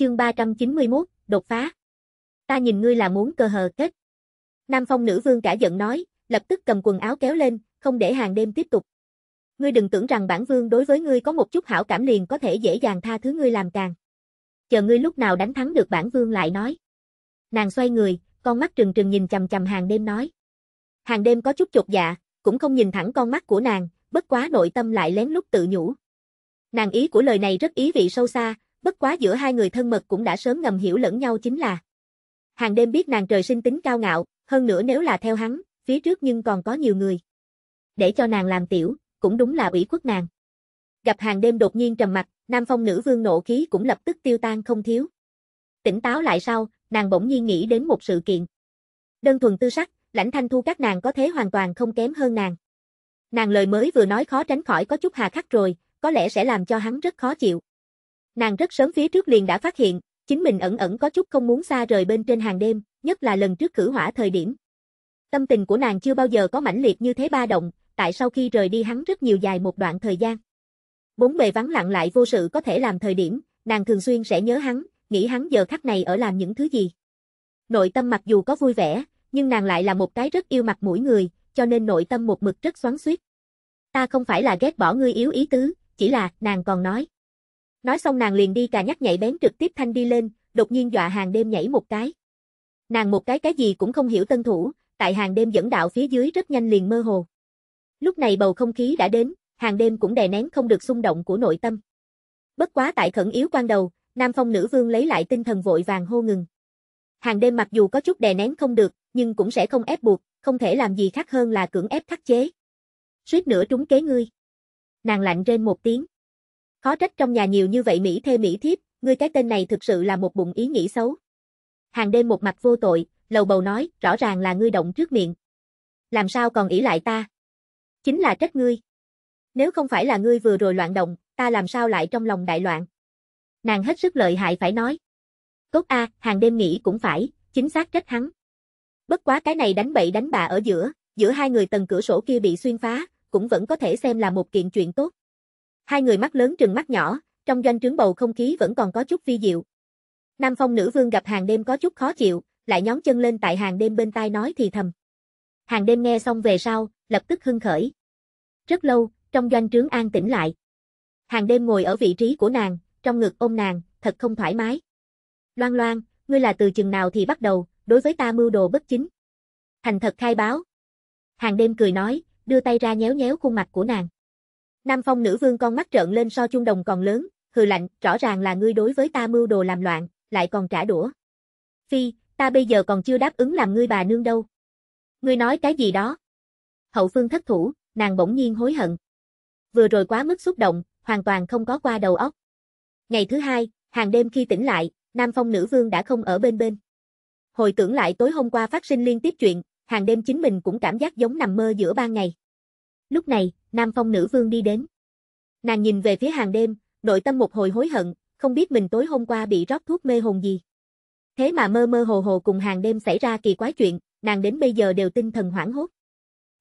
Chương 391, đột phá. Ta nhìn ngươi là muốn cơ hờ kết. Nam Phong nữ vương cả giận nói, lập tức cầm quần áo kéo lên, không để hàng đêm tiếp tục. Ngươi đừng tưởng rằng bản vương đối với ngươi có một chút hảo cảm liền có thể dễ dàng tha thứ ngươi làm càng. Chờ ngươi lúc nào đánh thắng được bản vương lại nói. Nàng xoay người, con mắt trừng trừng nhìn chằm chằm hàng đêm nói. Hàng đêm có chút chột dạ, cũng không nhìn thẳng con mắt của nàng, bất quá nội tâm lại lén lút tự nhủ. Nàng ý của lời này rất ý vị sâu xa, bất quá giữa hai người thân mật cũng đã sớm ngầm hiểu lẫn nhau chính là. Hàng đêm biết nàng trời sinh tính cao ngạo, hơn nữa nếu là theo hắn, phía trước nhưng còn có nhiều người. Để cho nàng làm tiểu, cũng đúng là ủy khuất nàng. Gặp hàng đêm đột nhiên trầm mặt, nam phong nữ vương nộ khí cũng lập tức tiêu tan không thiếu. Tỉnh táo lại sau, nàng bỗng nhiên nghĩ đến một sự kiện. Đơn thuần tư sắc, lãnh thanh thu các nàng có thế hoàn toàn không kém hơn nàng. Nàng lời mới vừa nói khó tránh khỏi có chút hà khắc rồi, có lẽ sẽ làm cho hắn rất khó chịu. Nàng rất sớm phía trước liền đã phát hiện, chính mình ẩn ẩn có chút không muốn xa rời bên trên hàng đêm, nhất là lần trước cử hỏa thời điểm. Tâm tình của nàng chưa bao giờ có mãnh liệt như thế ba động, tại sau khi rời đi hắn rất nhiều dài một đoạn thời gian. Bốn bề vắng lặng lại vô sự có thể làm thời điểm, nàng thường xuyên sẽ nhớ hắn, nghĩ hắn giờ khắc này ở làm những thứ gì. Nội tâm mặc dù có vui vẻ, nhưng nàng lại là một cái rất yêu mặt mũi người, cho nên nội tâm một mực rất xoắn xuýt. Ta không phải là ghét bỏ ngươi yếu ý tứ, chỉ là, nàng còn nói. Nói xong nàng liền đi cà nhắc nhảy bén trực tiếp thanh đi lên, đột nhiên dọa hàng đêm nhảy một cái. Nàng một cái cái gì cũng không hiểu tân thủ, tại hàng đêm dẫn đạo phía dưới rất nhanh liền mơ hồ. Lúc này bầu không khí đã đến, hàng đêm cũng đè nén không được xung động của nội tâm. Bất quá tại khẩn yếu quan đầu, Nam Phong nữ vương lấy lại tinh thần vội vàng hô ngừng. Hàng đêm mặc dù có chút đè nén không được, nhưng cũng sẽ không ép buộc, không thể làm gì khác hơn là cưỡng ép khắc chế. Suýt nữa trúng kế ngươi. Nàng lạnh rên một tiếng. Khó trách trong nhà nhiều như vậy Mỹ thê Mỹ thiếp, ngươi cái tên này thực sự là một bụng ý nghĩ xấu. Hàng đêm một mặt vô tội, lầu bầu nói, rõ ràng là ngươi động trước miệng. Làm sao còn ỷ lại ta? Chính là trách ngươi. Nếu không phải là ngươi vừa rồi loạn động, ta làm sao lại trong lòng đại loạn? Nàng hết sức lợi hại phải nói. Cốt A, hàng đêm nghĩ cũng phải, chính xác trách hắn. Bất quá cái này đánh bậy đánh bà ở giữa, giữa hai người tầng cửa sổ kia bị xuyên phá, cũng vẫn có thể xem là một kiện chuyện tốt. Hai người mắt lớn trừng mắt nhỏ, trong doanh trướng bầu không khí vẫn còn có chút vi diệu. Nam Phong nữ vương gặp hàng đêm có chút khó chịu, lại nhón chân lên tại hàng đêm bên tai nói thì thầm. Hàng đêm nghe xong về sau, lập tức hưng khởi. Rất lâu, trong doanh trướng an tĩnh lại. Hàng đêm ngồi ở vị trí của nàng, trong ngực ôm nàng, thật không thoải mái. Loan loan, ngươi là từ chừng nào thì bắt đầu, đối với ta mưu đồ bất chính. Thành thật khai báo. Hàng đêm cười nói, đưa tay ra nhéo nhéo khuôn mặt của nàng. Nam Phong nữ vương con mắt trợn lên so chung đồng còn lớn, hừ lạnh, rõ ràng là ngươi đối với ta mưu đồ làm loạn, lại còn trả đũa. Phi, ta bây giờ còn chưa đáp ứng làm ngươi bà nương đâu. Ngươi nói cái gì đó? Hậu phương thất thủ, nàng bỗng nhiên hối hận. Vừa rồi quá mức xúc động, hoàn toàn không có qua đầu óc. Ngày thứ hai, hàng đêm khi tỉnh lại, Nam Phong nữ vương đã không ở bên bên. Hồi tưởng lại tối hôm qua phát sinh liên tiếp chuyện, hàng đêm chính mình cũng cảm giác giống nằm mơ giữa ban ngày. Lúc này, Nam Phong nữ vương đi đến. Nàng nhìn về phía hàng đêm, nội tâm một hồi hối hận, không biết mình tối hôm qua bị rót thuốc mê hồn gì. Thế mà mơ mơ hồ hồ cùng hàng đêm xảy ra kỳ quái chuyện, nàng đến bây giờ đều tinh thần hoảng hốt.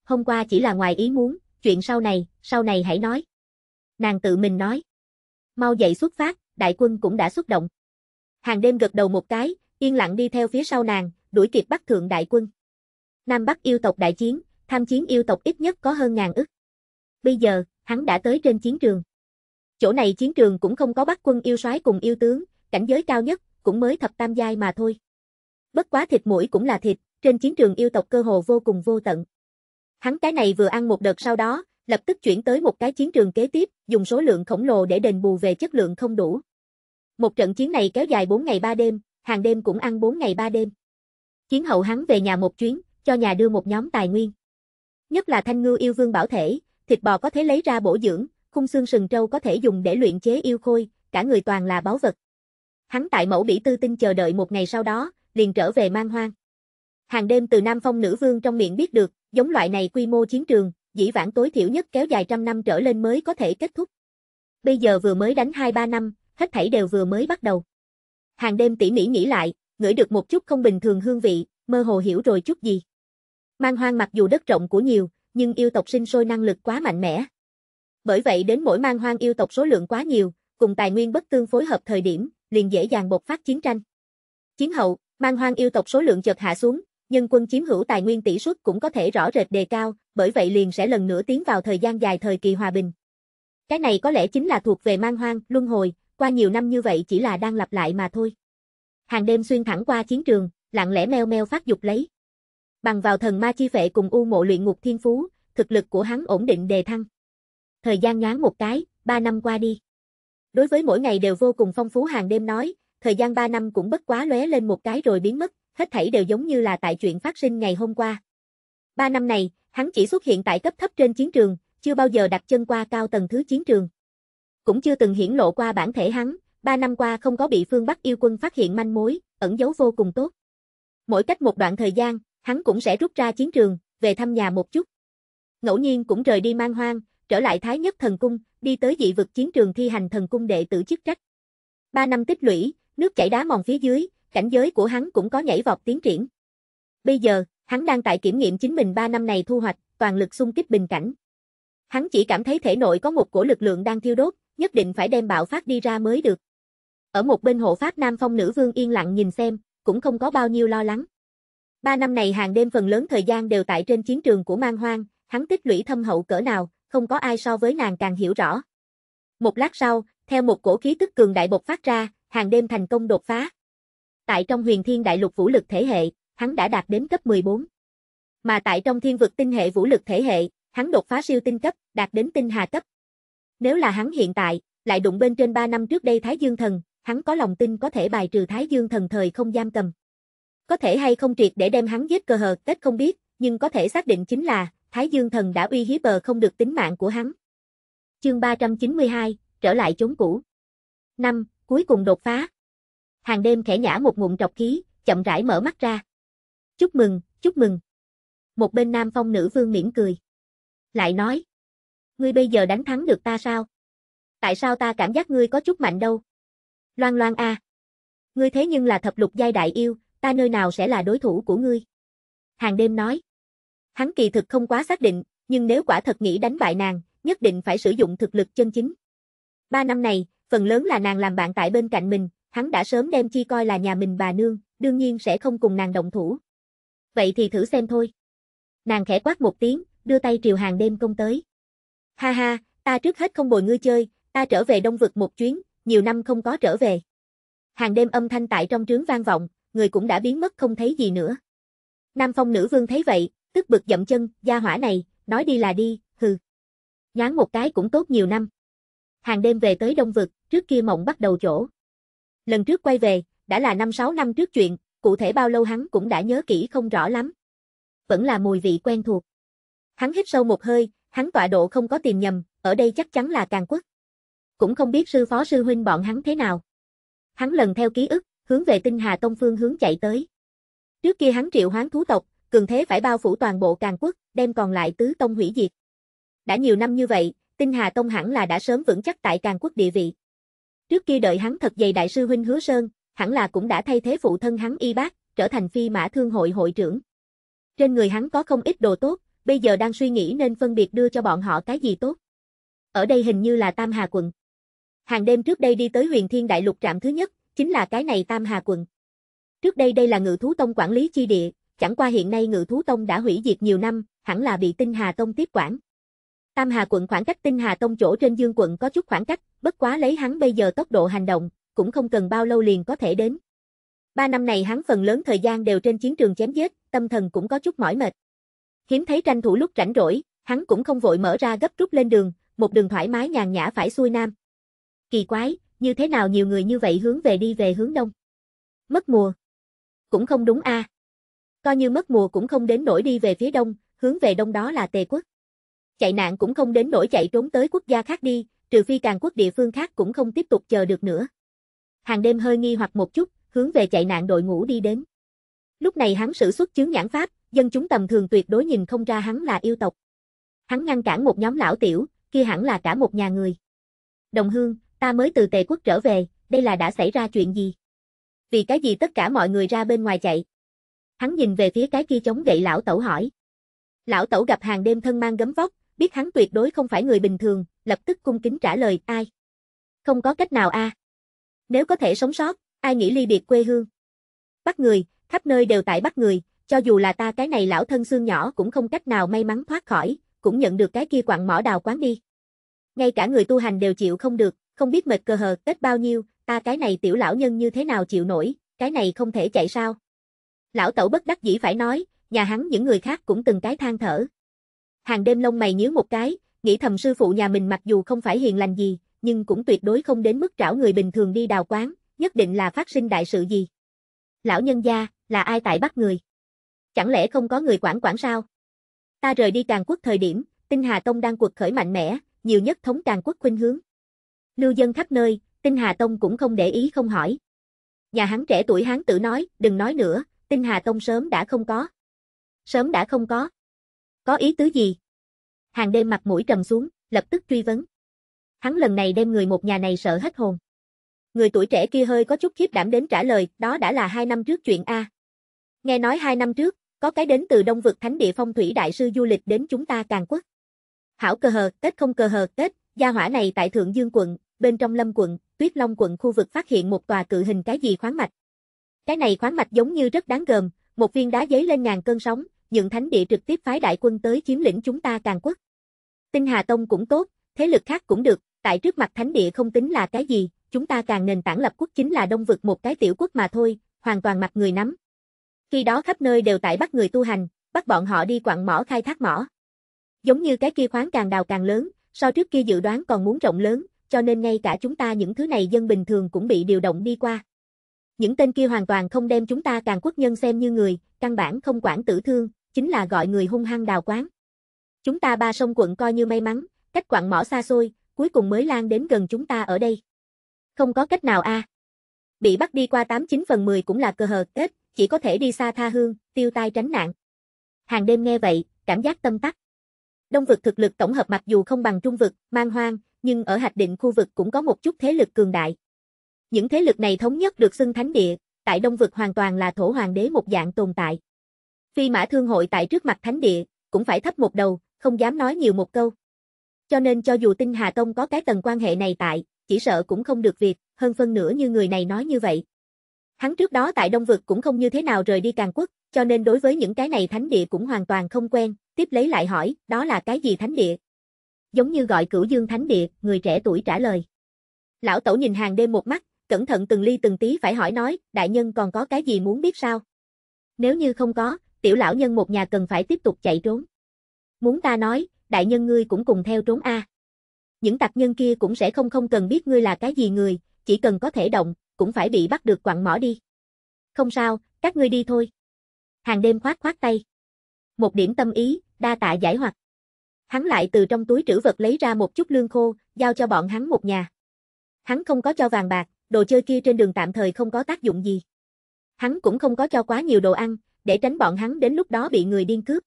Hôm qua chỉ là ngoài ý muốn, chuyện sau này, sau này hãy nói. Nàng tự mình nói. Mau dậy xuất phát, đại quân cũng đã xuất động. Hàng đêm gật đầu một cái, yên lặng đi theo phía sau nàng, đuổi kịp bắt thượng đại quân. Nam Bắc yêu tộc đại chiến, tham chiến yêu tộc ít nhất có hơn ngàn ức. Bây giờ, hắn đã tới trên chiến trường. Chỗ này chiến trường cũng không có bắt quân yêu soái cùng yêu tướng, cảnh giới cao nhất, cũng mới thập tam giai mà thôi. Bất quá thịt mũi cũng là thịt, trên chiến trường yêu tộc cơ hồ vô cùng vô tận. Hắn cái này vừa ăn một đợt sau đó, lập tức chuyển tới một cái chiến trường kế tiếp, dùng số lượng khổng lồ để đền bù về chất lượng không đủ. Một trận chiến này kéo dài 4 ngày 3 đêm, hàng đêm cũng ăn 4 ngày 3 đêm. Chiến hậu hắn về nhà một chuyến, cho nhà đưa một nhóm tài nguyên. Nhất là thanh ngư yêu vương bảo thể, thịt bò có thể lấy ra bổ dưỡng, khung xương sừng trâu có thể dùng để luyện chế yêu khôi, cả người toàn là báu vật. Hắn tại mẫu bỉ tư tinh chờ đợi một ngày sau đó, liền trở về mang hoang. Hàng đêm từ Nam Phong nữ vương trong miệng biết được, giống loại này quy mô chiến trường, dĩ vãng tối thiểu nhất kéo dài trăm năm trở lên mới có thể kết thúc. Bây giờ vừa mới đánh 2-3 năm, hết thảy đều vừa mới bắt đầu. Hàng đêm tỉ mỉ nghĩ lại, ngửi được một chút không bình thường hương vị, mơ hồ hiểu rồi chút gì. Mang hoang mặc dù đất rộng của nhiều, nhưng yêu tộc sinh sôi năng lực quá mạnh mẽ. Bởi vậy đến mỗi mang hoang yêu tộc số lượng quá nhiều, cùng tài nguyên bất tương phối hợp thời điểm, liền dễ dàng bộc phát chiến tranh. Chiến hậu, mang hoang yêu tộc số lượng chợt hạ xuống, nhân quân chiếm hữu tài nguyên tỷ suất cũng có thể rõ rệt đề cao, bởi vậy liền sẽ lần nữa tiến vào thời gian dài thời kỳ hòa bình. Cái này có lẽ chính là thuộc về mang hoang, luân hồi, qua nhiều năm như vậy chỉ là đang lặp lại mà thôi. Hàng đêm xuyên thẳng qua chiến trường, lặng lẽ meo meo phát dục lấy. Bằng vào thần ma chi vệ cùng u mộ luyện ngục thiên phú, thực lực của hắn ổn định đề thăng. Thời gian nhoáng một cái, ba năm qua đi. Đối với mỗi ngày đều vô cùng phong phú hàng đêm nói, thời gian ba năm cũng bất quá lóe lên một cái rồi biến mất, hết thảy đều giống như là tại chuyện phát sinh ngày hôm qua. Ba năm này, hắn chỉ xuất hiện tại cấp thấp trên chiến trường, chưa bao giờ đặt chân qua cao tầng thứ chiến trường. Cũng chưa từng hiển lộ qua bản thể hắn, ba năm qua không có bị phương Bắc yêu quân phát hiện manh mối, ẩn giấu vô cùng tốt. Mỗi cách một đoạn thời gian, hắn cũng sẽ rút ra chiến trường, về thăm nhà một chút. Ngẫu nhiên cũng rời đi mang hoang, trở lại Thái Nhất Thần Cung, đi tới dị vực chiến trường thi hành thần cung đệ tử chức trách. Ba năm tích lũy, nước chảy đá mòn phía dưới, cảnh giới của hắn cũng có nhảy vọt tiến triển. Bây giờ, hắn đang tại kiểm nghiệm chính mình ba năm này thu hoạch, toàn lực xung kích bình cảnh. Hắn chỉ cảm thấy thể nội có một cổ lực lượng đang thiêu đốt, nhất định phải đem bạo phát đi ra mới được. Ở một bên hộ pháp Nam Phong nữ vương yên lặng nhìn xem, cũng không có bao nhiêu lo lắng. Ba năm này hàng đêm phần lớn thời gian đều tại trên chiến trường của mang hoang, hắn tích lũy thâm hậu cỡ nào, không có ai so với nàng càng hiểu rõ. Một lát sau, theo một cổ khí tức cường đại bộc phát ra, hàng đêm thành công đột phá. Tại trong huyền thiên đại lục vũ lực thể hệ, hắn đã đạt đến cấp 14. Mà tại trong thiên vực tinh hệ vũ lực thể hệ, hắn đột phá siêu tinh cấp, đạt đến tinh hà cấp. Nếu là hắn hiện tại, lại đụng bên trên 3 năm trước đây Thái Dương Thần, hắn có lòng tin có thể bài trừ Thái Dương Thần thời không giam cầm. Có thể hay không triệt để đem hắn giết cơ hờ, tết không biết, nhưng có thể xác định chính là, Thái Dương Thần đã uy hiếp bờ không được tính mạng của hắn. Chương 392, trở lại chốn cũ. năm Cuối cùng đột phá. Hàng đêm khẽ nhả một ngụm trọc khí, chậm rãi mở mắt ra. Chúc mừng, chúc mừng. Một bên nam phong nữ vương mỉm cười. Lại nói. Ngươi bây giờ đánh thắng được ta sao? Tại sao ta cảm giác ngươi có chút mạnh đâu? Loan loan a à. Ngươi thế nhưng là thập lục giai đại yêu, ta nơi nào sẽ là đối thủ của ngươi. Hàng đêm nói. Hắn kỳ thực không quá xác định, nhưng nếu quả thật nghĩ đánh bại nàng, nhất định phải sử dụng thực lực chân chính. Ba năm này, phần lớn là nàng làm bạn tại bên cạnh mình, hắn đã sớm đem chi coi là nhà mình bà nương, đương nhiên sẽ không cùng nàng động thủ. Vậy thì thử xem thôi. Nàng khẽ quát một tiếng, đưa tay triều hàng đêm công tới. Ha ha, ta trước hết không bồi ngươi chơi, ta trở về đông vực một chuyến, nhiều năm không có trở về. Hàng đêm âm thanh tại trong trướng vang vọng, người cũng đã biến mất không thấy gì nữa. Nam Phong nữ vương thấy vậy, tức bực dậm chân, gia hỏa này, nói đi là đi, hừ. nhán một cái cũng tốt nhiều năm. Hàng đêm về tới Đông Vực, trước kia mộng bắt đầu chỗ. Lần trước quay về, đã là 5-6 năm trước chuyện, cụ thể bao lâu hắn cũng đã nhớ kỹ không rõ lắm. Vẫn là mùi vị quen thuộc. Hắn hít sâu một hơi, hắn tọa độ không có tìm nhầm, ở đây chắc chắn là Càng Quốc. Cũng không biết sư phó sư huynh bọn hắn thế nào. Hắn lần theo ký ức, hướng về tinh hà tông phương hướng chạy tới. Trước kia hắn triệu hoán thú tộc, cường thế phải bao phủ toàn bộ càn quốc, đem còn lại tứ tông hủy diệt. Đã nhiều năm như vậy, tinh hà tông hẳn là đã sớm vững chắc tại càn quốc địa vị. Trước kia đợi hắn thật dày đại sư huynh hứa sơn, hẳn là cũng đã thay thế phụ thân hắn y bác, trở thành phi mã thương hội hội trưởng. Trên người hắn có không ít đồ tốt, bây giờ đang suy nghĩ nên phân biệt đưa cho bọn họ cái gì tốt. Ở đây hình như là Tam Hà quận. Hàng đêm trước đây đi tới huyền thiên đại lục trạm thứ nhất, chính là cái này Tam Hà quận. Trước đây đây là ngự thú tông quản lý chi địa, chẳng qua hiện nay ngự thú tông đã hủy diệt nhiều năm, hẳn là bị tinh Hà tông tiếp quản. Tam Hà quận khoảng cách tinh Hà tông chỗ trên dương quận có chút khoảng cách, bất quá lấy hắn bây giờ tốc độ hành động, cũng không cần bao lâu liền có thể đến. Ba năm này hắn phần lớn thời gian đều trên chiến trường chém giết, tâm thần cũng có chút mỏi mệt. Hiếm thấy tranh thủ lúc rảnh rỗi, hắn cũng không vội mở ra gấp rút lên đường, một đường thoải mái nhàn nhã phải xuôi nam. Kỳ quái, như thế nào nhiều người như vậy hướng về đi về hướng đông? Mất mùa. Cũng không đúng a. À. Coi như mất mùa cũng không đến nổi đi về phía đông, hướng về đông đó là Tề quốc. Chạy nạn cũng không đến nổi chạy trốn tới quốc gia khác đi, trừ phi càng quốc địa phương khác cũng không tiếp tục chờ được nữa. Hàng đêm hơi nghi hoặc một chút, hướng về chạy nạn đội ngũ đi đến. Lúc này hắn sử xuất chướng nhãn pháp, dân chúng tầm thường tuyệt đối nhìn không ra hắn là yêu tộc. Hắn ngăn cản một nhóm lão tiểu, kia hẳn là cả một nhà người. Đồng hương, Ta mới từ Tề quốc trở về, đây là đã xảy ra chuyện gì? Vì cái gì tất cả mọi người ra bên ngoài chạy? Hắn nhìn về phía cái kia chống gậy lão tẩu hỏi. Lão tẩu gặp hàng đêm thân mang gấm vóc, biết hắn tuyệt đối không phải người bình thường, lập tức cung kính trả lời ai. Không có cách nào a. À? Nếu có thể sống sót, ai nghĩ ly biệt quê hương. Bắt người, khắp nơi đều tại bắt người, cho dù là ta cái này lão thân xương nhỏ cũng không cách nào may mắn thoát khỏi, cũng nhận được cái kia quặng mỏ đào quán đi. Ngay cả người tu hành đều chịu không được, không biết mệt cơ hờ, kết bao nhiêu, ta cái này tiểu lão nhân như thế nào chịu nổi, cái này không thể chạy sao. Lão tẩu bất đắc dĩ phải nói, nhà hắn những người khác cũng từng cái than thở. Hàng đêm lông mày nhíu một cái, nghĩ thầm sư phụ nhà mình mặc dù không phải hiền lành gì, nhưng cũng tuyệt đối không đến mức trảo người bình thường đi đào quán, nhất định là phát sinh đại sự gì. Lão nhân gia, là ai tại bắt người? Chẳng lẽ không có người quản quản sao? Ta rời đi Càng Quốc thời điểm, Tinh Hà Tông đang quật khởi mạnh mẽ, nhiều nhất thống Càng Quốc khuynh hướng lưu dân khắp nơi, Tinh Hà Tông cũng không để ý không hỏi. Nhà hắn trẻ tuổi hắn tử nói, đừng nói nữa, Tinh Hà Tông sớm đã không có. Sớm đã không có. Có ý tứ gì? Hàng đêm mặt mũi trầm xuống, lập tức truy vấn. Hắn lần này đem người một nhà này sợ hết hồn. Người tuổi trẻ kia hơi có chút khiếp đảm đến trả lời, đó đã là hai năm trước chuyện A. Nghe nói hai năm trước, có cái đến từ Đông Vực Thánh Địa Phong Thủy Đại sư du lịch đến chúng ta Càn Quốc. Hảo cơ hờ, Tết không cơ hờ, Tết, gia hỏa này tại Thượng Dương quận, bên trong lâm quận, tuyết long quận khu vực phát hiện một tòa cự hình cái gì khoáng mạch. Cái này khoáng mạch giống như rất đáng gờm, một viên đá giấy lên ngàn cơn sóng, nhượng thánh địa trực tiếp phái đại quân tới chiếm lĩnh chúng ta càng quốc. Tinh Hà Tông cũng tốt, thế lực khác cũng được, tại trước mặt thánh địa không tính là cái gì, chúng ta càng nền tảng lập quốc chính là đông vực một cái tiểu quốc mà thôi, hoàn toàn mặt người nắm. Khi đó khắp nơi đều tại bắt người tu hành, bắt bọn họ đi quặng mỏ khai thác mỏ. Giống như cái kia khoáng càng đào càng lớn, so trước kia dự đoán còn muốn rộng lớn, cho nên ngay cả chúng ta những thứ này dân bình thường cũng bị điều động đi qua. Những tên kia hoàn toàn không đem chúng ta càng quốc nhân xem như người, căn bản không quản tử thương, chính là gọi người hung hăng đào quán. Chúng ta ba sông quận coi như may mắn, cách quặng mỏ xa xôi, cuối cùng mới lan đến gần chúng ta ở đây. Không có cách nào a. À. Bị bắt đi qua 89 phần 10 cũng là cơ hờ kết, chỉ có thể đi xa tha hương, tiêu tai tránh nạn. Hàng đêm nghe vậy, cảm giác tâm tắc. Đông vực thực lực tổng hợp mặc dù không bằng trung vực, mang hoang, nhưng ở hạch định khu vực cũng có một chút thế lực cường đại. Những thế lực này thống nhất được xưng thánh địa, tại đông vực hoàn toàn là thổ hoàng đế một dạng tồn tại. Phi mã thương hội tại trước mặt thánh địa, cũng phải thấp một đầu, không dám nói nhiều một câu. Cho nên cho dù tinh Hà Tông có cái tầng quan hệ này tại, chỉ sợ cũng không được việc, hơn phân nửa như người này nói như vậy. Hắn trước đó tại Đông Vực cũng không như thế nào rời đi Càng Quốc, cho nên đối với những cái này thánh địa cũng hoàn toàn không quen, tiếp lấy lại hỏi, đó là cái gì thánh địa, giống như gọi cửu dương thánh địa, người trẻ tuổi trả lời. Lão tổ nhìn hàng đêm một mắt, cẩn thận từng ly từng tí phải hỏi nói, đại nhân còn có cái gì muốn biết sao? Nếu như không có, tiểu lão nhân một nhà cần phải tiếp tục chạy trốn. Muốn ta nói, đại nhân ngươi cũng cùng theo trốn a. Những tặc nhân kia cũng sẽ không không cần biết ngươi là cái gì người, chỉ cần có thể động, cũng phải bị bắt được quặng mỏ đi. Không sao, các ngươi đi thôi. Hàng đêm khoát khoát tay. Một điểm tâm ý, đa tạ giải hoặc. Hắn lại từ trong túi trữ vật lấy ra một chút lương khô, giao cho bọn hắn một nhà. Hắn không có cho vàng bạc, đồ chơi kia trên đường tạm thời không có tác dụng gì. Hắn cũng không có cho quá nhiều đồ ăn, để tránh bọn hắn đến lúc đó bị người điên cướp.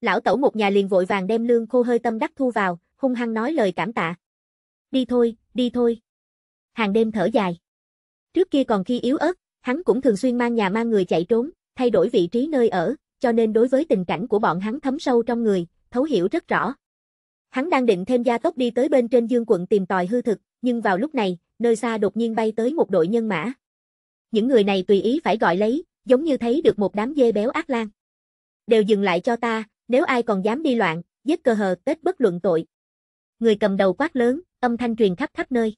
Lão tẩu một nhà liền vội vàng đem lương khô hơi tâm đắc thu vào, hung hăng nói lời cảm tạ. Đi thôi, đi thôi. Hàng đêm thở dài. Trước kia còn khi yếu ớt, hắn cũng thường xuyên mang nhà mang người chạy trốn, thay đổi vị trí nơi ở, cho nên đối với tình cảnh của bọn hắn thấm sâu trong người, thấu hiểu rất rõ. Hắn đang định thêm gia tốc đi tới bên trên dương quận tìm tòi hư thực, nhưng vào lúc này, nơi xa đột nhiên bay tới một đội nhân mã. Những người này tùy ý phải gọi lấy, giống như thấy được một đám dê béo ác lan. Đều dừng lại cho ta, nếu ai còn dám đi loạn, giết cơ hờ kết bất luận tội. Người cầm đầu quát lớn, âm thanh truyền khắp khắp nơi.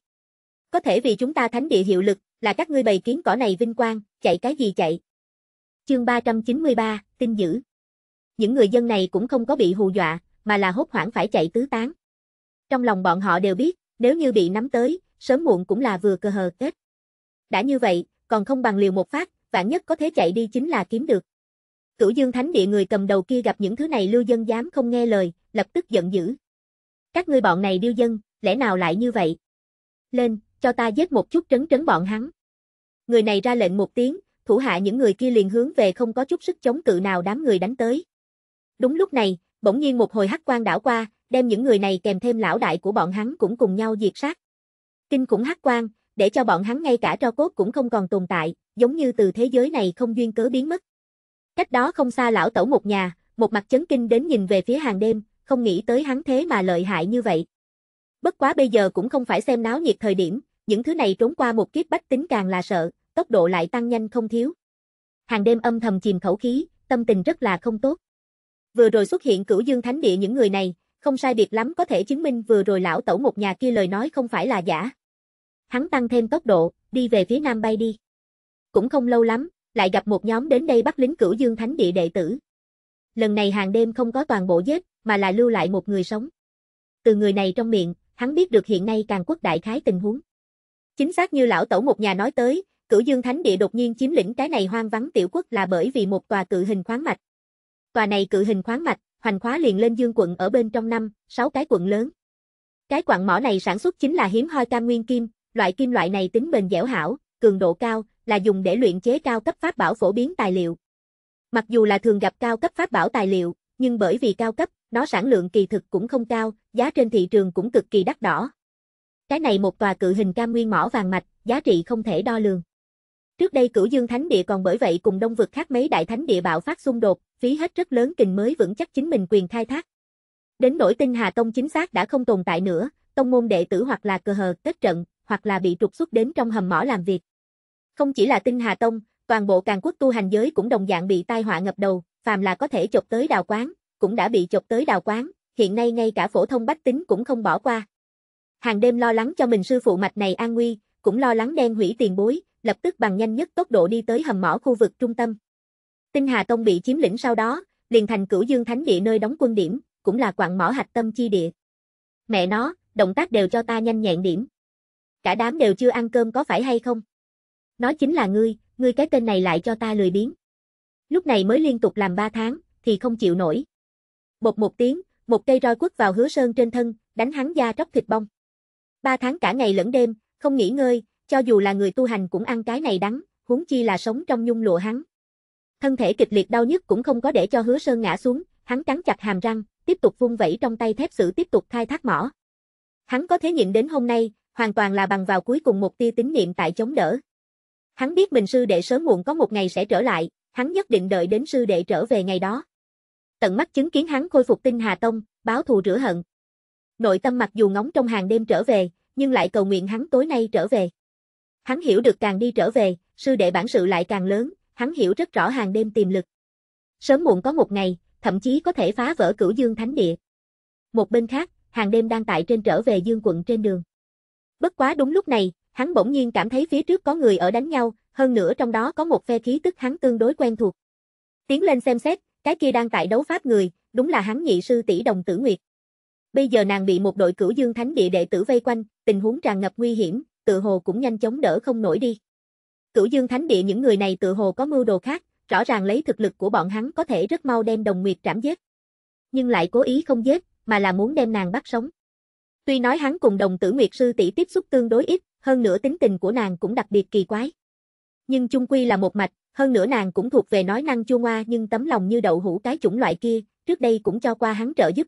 Có thể vì chúng ta thánh địa hiệu lực, là các ngươi bày kiến cỏ này vinh quang, chạy cái gì chạy. Chương 393, tin dữ. Những người dân này cũng không có bị hù dọa, mà là hốt hoảng phải chạy tứ tán. Trong lòng bọn họ đều biết, nếu như bị nắm tới, sớm muộn cũng là vừa cơ hờ kết. Đã như vậy, còn không bằng liều một phát, vạn nhất có thể chạy đi chính là kiếm được. Cửu Dương Thánh Địa người cầm đầu kia gặp những thứ này lưu dân dám không nghe lời, lập tức giận dữ. Các ngươi bọn này điêu dân, lẽ nào lại như vậy? Lên, cho ta giết một chút trấn trấn bọn hắn. Người này ra lệnh một tiếng, thủ hạ những người kia liền hướng về không có chút sức chống cự nào đám người đánh tới. Đúng lúc này, bỗng nhiên một hồi hắc quang đảo qua, đem những người này kèm thêm lão đại của bọn hắn cũng cùng nhau diệt sát. Kinh khủng hắc quang, để cho bọn hắn ngay cả tro cốt cũng không còn tồn tại, giống như từ thế giới này không duyên cớ biến mất. Cách đó không xa lão tẩu một nhà, một mặt chấn kinh đến nhìn về phía hàng đêm, không nghĩ tới hắn thế mà lợi hại như vậy. Bất quá bây giờ cũng không phải xem náo nhiệt thời điểm, những thứ này trốn qua một kiếp bách tính càng là sợ, tốc độ lại tăng nhanh không thiếu. Hàng đêm âm thầm chìm khẩu khí, tâm tình rất là không tốt. Vừa rồi xuất hiện cửu dương thánh địa những người này, không sai biệt lắm có thể chứng minh vừa rồi lão tẩu một nhà kia lời nói không phải là giả. Hắn tăng thêm tốc độ, đi về phía nam bay đi. Cũng không lâu lắm, lại gặp một nhóm đến đây bắt lính cửu dương thánh địa đệ tử. Lần này hàng đêm không có toàn bộ giết, mà là lưu lại một người sống. Từ người này trong miệng, hắn biết được hiện nay càng quốc đại khái tình huống. Chính xác như lão tẩu một nhà nói tới, cửu dương thánh địa đột nhiên chiếm lĩnh cái này hoang vắng tiểu quốc là bởi vì một tòa cự hình khoáng mạch, Tòa này cự hình khoáng mạch, hoành khóa liền lên dương quận ở bên trong năm, sáu cái quận lớn. Cái quặng mỏ này sản xuất chính là hiếm hoi cam nguyên kim, loại kim loại này tính bền dẻo hảo, cường độ cao, là dùng để luyện chế cao cấp pháp bảo phổ biến tài liệu. Mặc dù là thường gặp cao cấp pháp bảo tài liệu, nhưng bởi vì cao cấp, nó sản lượng kỳ thực cũng không cao, giá trên thị trường cũng cực kỳ đắt đỏ. Cái này một tòa cự hình cam nguyên mỏ vàng mạch, giá trị không thể đo lường. Trước đây cửu dương thánh địa còn bởi vậy cùng đông vực khác mấy đại thánh địa bạo phát xung đột, phí hết rất lớn kình mới vững chắc chính mình quyền khai thác. Đến nỗi tinh hà tông chính xác đã không tồn tại nữa, tông môn đệ tử hoặc là cơ hờ kết trận, hoặc là bị trục xuất đến trong hầm mỏ làm việc. Không chỉ là tinh hà tông, toàn bộ càng quốc tu hành giới cũng đồng dạng bị tai họa ngập đầu, phàm là có thể chọc tới đào quán, cũng đã bị chọc tới đào quán, hiện nay ngay cả phổ thông bách tính cũng không bỏ qua. Hàng đêm lo lắng cho mình sư phụ mạch này an nguy, cũng lo lắng đen hủy tiền bối, lập tức bằng nhanh nhất tốc độ đi tới hầm mỏ khu vực trung tâm. Tinh Hà Tông bị chiếm lĩnh sau đó, liền thành Cửu Dương Thánh địa nơi đóng quân điểm, cũng là quặng mỏ hạch tâm chi địa. Mẹ nó, động tác đều cho ta nhanh nhẹn điểm. Cả đám đều chưa ăn cơm có phải hay không? Nó chính là ngươi, ngươi cái tên này lại cho ta lười biếng. Lúc này mới liên tục làm 3 tháng, thì không chịu nổi. Bột một tiếng, một cây roi quất vào hứa sơn trên thân, đánh hắn da tróc thịt bong. Ba tháng cả ngày lẫn đêm, không nghỉ ngơi, cho dù là người tu hành cũng ăn cái này đắng, huống chi là sống trong nhung lụa hắn. Thân thể kịch liệt đau nhức cũng không có để cho Hứa Sơn ngã xuống, hắn cắn chặt hàm răng, tiếp tục vung vẩy trong tay thép sử tiếp tục khai thác mỏ. Hắn có thế nhịn đến hôm nay, hoàn toàn là bằng vào cuối cùng một tia tín niệm tại chống đỡ. Hắn biết mình sư đệ sớm muộn có một ngày sẽ trở lại, hắn nhất định đợi đến sư đệ trở về ngày đó. Tận mắt chứng kiến hắn khôi phục tinh Hà Tông, báo thù rửa hận. Nội tâm mặc dù ngóng trong hàng đêm trở về, nhưng lại cầu nguyện hắn tối nay trở về. Hắn hiểu được càng đi trở về, sư đệ bản sự lại càng lớn, hắn hiểu rất rõ hàng đêm tiềm lực. Sớm muộn có một ngày, thậm chí có thể phá vỡ cửu dương thánh địa. Một bên khác, hàng đêm đang tại trên trở về dương quận trên đường. Bất quá đúng lúc này, hắn bỗng nhiên cảm thấy phía trước có người ở đánh nhau, hơn nữa trong đó có một phe khí tức hắn tương đối quen thuộc. Tiến lên xem xét, cái kia đang tại đấu pháp người, đúng là hắn nhị sư tỷ đồng tử nguyệt. Bây giờ nàng bị một đội cửu dương thánh địa đệ tử vây quanh, tình huống tràn ngập nguy hiểm, tự hồ cũng nhanh chóng đỡ không nổi đi. Cửu Dương Thánh Địa những người này tự hồ có mưu đồ khác, rõ ràng lấy thực lực của bọn hắn có thể rất mau đem Đồng Nguyệt trảm giết. Nhưng lại cố ý không giết, mà là muốn đem nàng bắt sống. Tuy nói hắn cùng Đồng Tử Nguyệt sư tỷ tiếp xúc tương đối ít, hơn nữa tính tình của nàng cũng đặc biệt kỳ quái. Nhưng chung quy là một mạch, hơn nữa nàng cũng thuộc về nói năng chua ngoa nhưng tấm lòng như đậu hũ cái chủng loại kia, trước đây cũng cho qua hắn trợ giúp.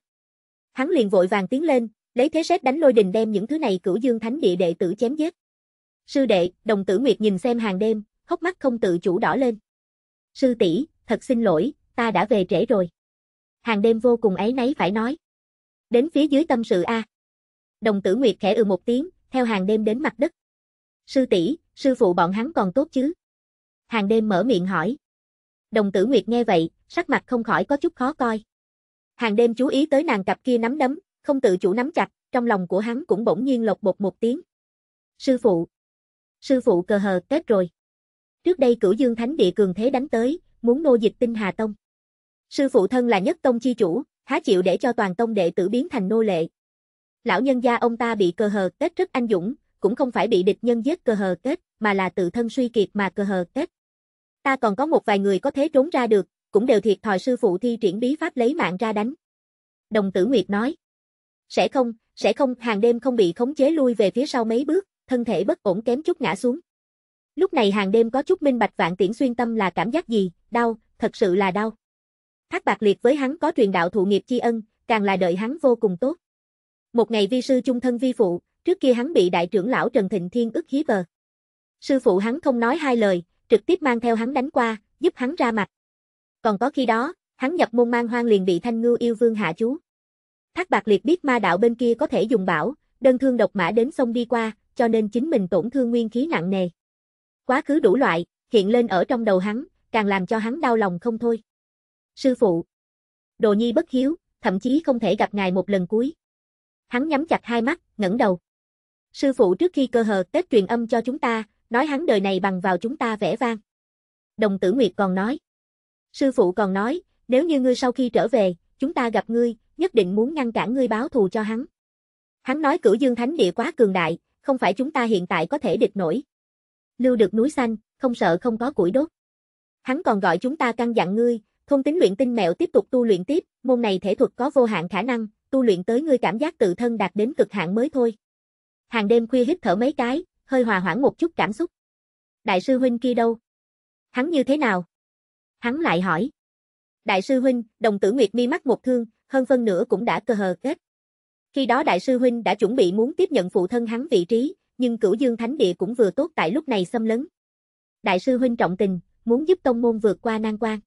Hắn liền vội vàng tiến lên, Lấy thế xét đánh lôi đình đem những thứ này cửu dương thánh địa đệ tử chém giết. Sư đệ, đồng tử Nguyệt nhìn xem hàng đêm, hốc mắt không tự chủ đỏ lên. Sư tỷ, thật xin lỗi, ta đã về trễ rồi. Hàng đêm vô cùng ấy nấy phải nói. Đến phía dưới tâm sự A. Đồng tử Nguyệt khẽ ừ một tiếng, theo hàng đêm đến mặt đất. Sư tỷ, sư phụ bọn hắn còn tốt chứ? Hàng đêm mở miệng hỏi. Đồng tử Nguyệt nghe vậy, sắc mặt không khỏi có chút khó coi. Hàng đêm chú ý tới nàng cặp kia nắm đấm, không tự chủ nắm chặt, trong lòng của hắn cũng bỗng nhiên lột bột một tiếng. Sư phụ! Sư phụ cờ hờ kết rồi. Trước đây cửu dương thánh địa cường thế đánh tới, muốn nô dịch tinh Hà Tông. Sư phụ thân là nhất tông chi chủ, há chịu để cho toàn tông đệ tử biến thành nô lệ. Lão nhân gia ông ta bị cờ hờ kết rất anh dũng, cũng không phải bị địch nhân giết cờ hờ kết, mà là tự thân suy kiệt mà cờ hờ kết. Ta còn có một vài người có thế trốn ra được, cũng đều thiệt thòi sư phụ thi triển bí pháp lấy mạng ra đánh. Đồng tử Nguyệt nói. Sẽ không, sẽ không, hàng đêm không bị khống chế lui về phía sau mấy bước, thân thể bất ổn kém chút ngã xuống. Lúc này hàng đêm có chút minh bạch vạn tiễn xuyên tâm là cảm giác gì, đau, thật sự là đau. Thác bạc liệt với hắn có truyền đạo thụ nghiệp chi ân, càng là đợi hắn vô cùng tốt. Một ngày vi sư chung thân vi phụ, trước kia hắn bị đại trưởng lão Trần Thịnh Thiên ức hí vờ, Sư phụ hắn không nói hai lời, trực tiếp mang theo hắn đánh qua, giúp hắn ra mặt. Còn có khi đó, hắn nhập môn mang hoang liền bị thanh ngư yêu vương hạ chú. Thác Bạc Liệt biết ma đạo bên kia có thể dùng bảo, đơn thương độc mã đến sông đi qua, cho nên chính mình tổn thương nguyên khí nặng nề. Quá khứ đủ loại, hiện lên ở trong đầu hắn, càng làm cho hắn đau lòng không thôi. Sư phụ, Đồ Nhi bất hiếu, thậm chí không thể gặp ngài một lần cuối. Hắn nhắm chặt hai mắt, ngẩng đầu. Sư phụ trước khi cơ hờ Tết truyền âm cho chúng ta, nói hắn đời này bằng vào chúng ta vẽ vang. Đồng tử Nguyệt còn nói. Sư phụ còn nói, nếu như ngươi sau khi trở về, chúng ta gặp ngươi, nhất định muốn ngăn cản ngươi báo thù cho hắn. Hắn nói cửu dương thánh địa quá cường đại, không phải chúng ta hiện tại có thể địch nổi. Lưu được núi xanh, không sợ không có củi đốt. Hắn còn gọi chúng ta căn dặn ngươi, thôn tính luyện tinh mẹo tiếp tục tu luyện tiếp, môn này thể thuật có vô hạn khả năng, tu luyện tới ngươi cảm giác tự thân đạt đến cực hạn mới thôi. Hàng đêm khuya hít thở mấy cái, hơi hòa hoãn một chút cảm xúc. Đại sư huynh kia đâu? Hắn như thế nào? Hắn lại hỏi. Đại sư huynh, đồng tử Nguyệt mi mắt một thương, hơn phân nửa cũng đã cơ hờ kết. Khi đó đại sư huynh đã chuẩn bị muốn tiếp nhận phụ thân hắn vị trí, nhưng cửu dương thánh địa cũng vừa tốt tại lúc này xâm lấn. Đại sư huynh trọng tình, muốn giúp tông môn vượt qua nan quan.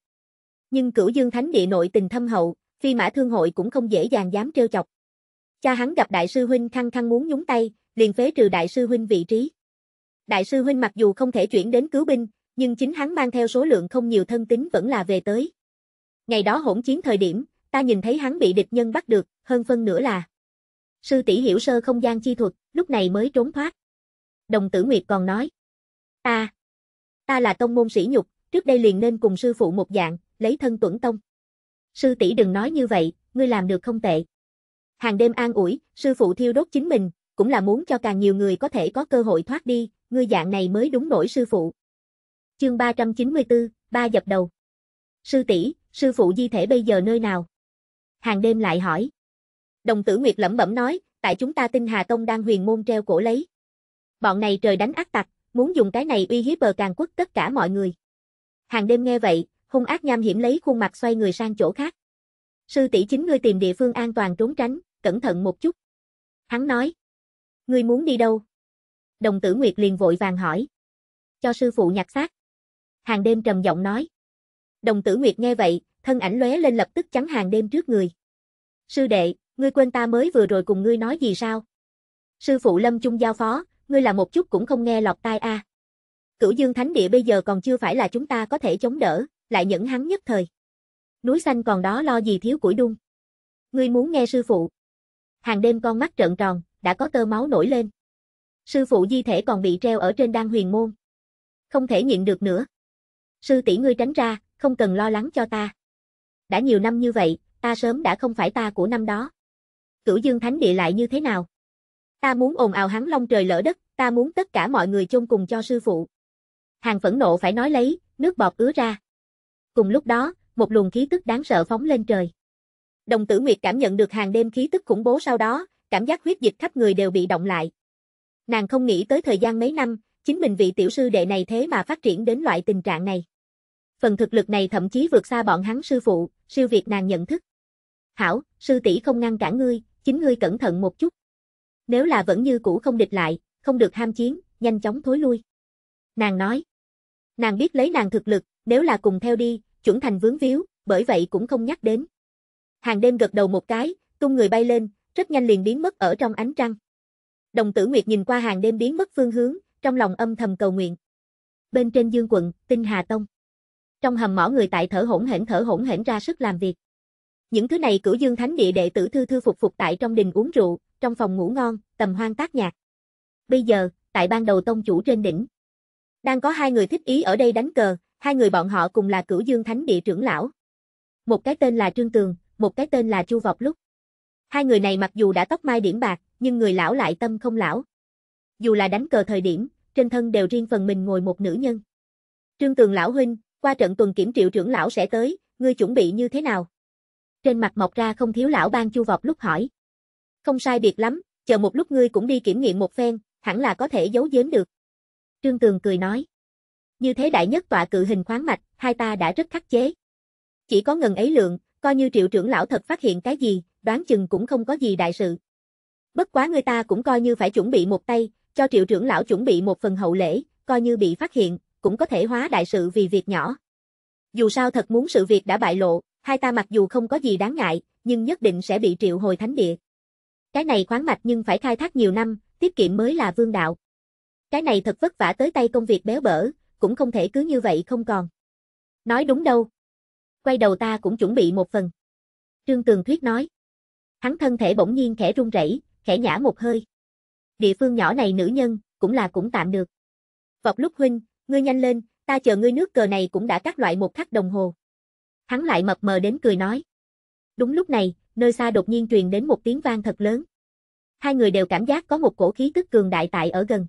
Nhưng cửu dương thánh địa nội tình thâm hậu, phi mã thương hội cũng không dễ dàng dám trêu chọc. Cha hắn gặp đại sư huynh khăng khăng muốn nhúng tay, liền phế trừ đại sư huynh vị trí. Đại sư huynh mặc dù không thể chuyển đến cứu binh, nhưng chính hắn mang theo số lượng không nhiều thân tín vẫn là về tới. Ngày đó hỗn chiến thời điểm, ta nhìn thấy hắn bị địch nhân bắt được, hơn phân nữa là Sư tỷ hiểu sơ không gian chi thuật, lúc này mới trốn thoát. Đồng tử Nguyệt còn nói. Ta. ta là tông môn sĩ nhục, trước đây liền nên cùng sư phụ một dạng, lấy thân tuẩn tông. Sư tỷ đừng nói như vậy, ngươi làm được không tệ. Hàng đêm an ủi, sư phụ thiêu đốt chính mình, cũng là muốn cho càng nhiều người có thể có cơ hội thoát đi, ngươi dạng này mới đúng nổi sư phụ. Chương 394, ba dập đầu. Sư tỷ, sư phụ di thể bây giờ nơi nào? hàng đêm lại hỏi. Đồng tử Nguyệt lẩm bẩm nói, tại chúng ta tinh Hà Tông đang huyền môn treo cổ lấy. Bọn này trời đánh ác tặc, muốn dùng cái này uy hiếp bờ càng quốc tất cả mọi người. Hàng đêm nghe vậy, hung ác nham hiểm lấy khuôn mặt xoay người sang chỗ khác. Sư tỷ chính ngươi tìm địa phương an toàn trốn tránh, cẩn thận một chút. Hắn nói. Ngươi muốn đi đâu? Đồng tử Nguyệt liền vội vàng hỏi. Cho sư phụ nhặt xác. Hàng đêm trầm giọng nói. Đồng tử Nguyệt nghe vậy, thân ảnh lóe lên lập tức chắn hàng đêm trước người. Sư đệ, ngươi quên ta mới vừa rồi cùng ngươi nói gì sao? Sư phụ Lâm Trung giao phó, ngươi là một chút cũng không nghe lọt tai a. À. Cửu Dương Thánh Địa bây giờ còn chưa phải là chúng ta có thể chống đỡ, lại nhẫn hắn nhất thời. Núi xanh còn đó lo gì thiếu củi đun. Ngươi muốn nghe sư phụ. Hàng đêm con mắt trợn tròn, đã có tơ máu nổi lên. Sư phụ di thể còn bị treo ở trên đan huyền môn. Không thể nhịn được nữa. Sư tỷ ngươi tránh ra, không cần lo lắng cho ta đã nhiều năm như vậy, ta sớm đã không phải ta của năm đó. Cửu Dương Thánh Địa lại như thế nào? Ta muốn ồn ào hắn long trời lỡ đất, ta muốn tất cả mọi người chôn cùng cho sư phụ. Hàng phẫn nộ phải nói lấy, nước bọt ứa ra. Cùng lúc đó, một luồng khí tức đáng sợ phóng lên trời. Đồng tử Nguyệt cảm nhận được hàng đêm khí tức khủng bố sau đó, cảm giác huyết dịch khắp người đều bị động lại. Nàng không nghĩ tới thời gian mấy năm, chính mình vị tiểu sư đệ này thế mà phát triển đến loại tình trạng này phần thực lực này thậm chí vượt xa bọn hắn sư phụ, siêu việt nàng nhận thức. Hảo, sư tỷ không ngăn cản ngươi, chính ngươi cẩn thận một chút. Nếu là vẫn như cũ không địch lại, không được ham chiến, nhanh chóng thối lui. Nàng nói. Nàng biết lấy nàng thực lực, nếu là cùng theo đi, chuẩn thành vướng víu, bởi vậy cũng không nhắc đến. Hàng đêm gật đầu một cái, tung người bay lên, rất nhanh liền biến mất ở trong ánh trăng. Đồng tử Nguyệt nhìn qua hàng đêm biến mất phương hướng, trong lòng âm thầm cầu nguyện. Bên trên dương quận, tinh Hà Tông trong hầm mỏ người tại thở hỗn hển thở hỗn hển ra sức làm việc. Những thứ này cửu dương thánh địa đệ tử thư thư phục phục tại trong đình uống rượu, trong phòng ngủ ngon, tầm hoang tác nhạc. Bây giờ, tại ban đầu tông chủ trên đỉnh, đang có hai người thích ý ở đây đánh cờ, hai người bọn họ cùng là cửu dương thánh địa trưởng lão. Một cái tên là Trương Tường, một cái tên là Chu Vọc Lúc. Hai người này mặc dù đã tóc mai điểm bạc, nhưng người lão lại tâm không lão. Dù là đánh cờ thời điểm, trên thân đều riêng phần mình ngồi một nữ nhân. Trương Tường lão huynh, qua trận tuần kiểm triệu trưởng lão sẽ tới, ngươi chuẩn bị như thế nào? Trên mặt mọc ra không thiếu lão ban chu vọt lúc hỏi. Không sai biệt lắm, chờ một lúc ngươi cũng đi kiểm nghiệm một phen, hẳn là có thể giấu giếm được. Trương Tường cười nói. Như thế đại nhất tọa cự hình khoáng mạch, hai ta đã rất khắc chế. Chỉ có ngần ấy lượng, coi như triệu trưởng lão thật phát hiện cái gì, đoán chừng cũng không có gì đại sự. Bất quá người ta cũng coi như phải chuẩn bị một tay, cho triệu trưởng lão chuẩn bị một phần hậu lễ, coi như bị phát hiện, cũng có thể hóa đại sự vì việc nhỏ. Dù sao thật muốn sự việc đã bại lộ, hai ta mặc dù không có gì đáng ngại, nhưng nhất định sẽ bị triệu hồi thánh địa. Cái này khoáng mạch nhưng phải khai thác nhiều năm, tiết kiệm mới là vương đạo. Cái này thật vất vả tới tay công việc béo bở, cũng không thể cứ như vậy không còn. Nói đúng đâu. Quay đầu ta cũng chuẩn bị một phần. Trương Tường Thuyết nói. Hắn thân thể bỗng nhiên khẽ run rẩy, khẽ nhả một hơi. Địa phương nhỏ này nữ nhân, cũng là cũng tạm được. Vọc lúc huynh, Ngươi nhanh lên, ta chờ ngươi nước cờ này cũng đã cắt loại một khắc đồng hồ. Hắn lại mập mờ đến cười nói. Đúng lúc này, nơi xa đột nhiên truyền đến một tiếng vang thật lớn. Hai người đều cảm giác có một cổ khí tức cường đại tại ở gần.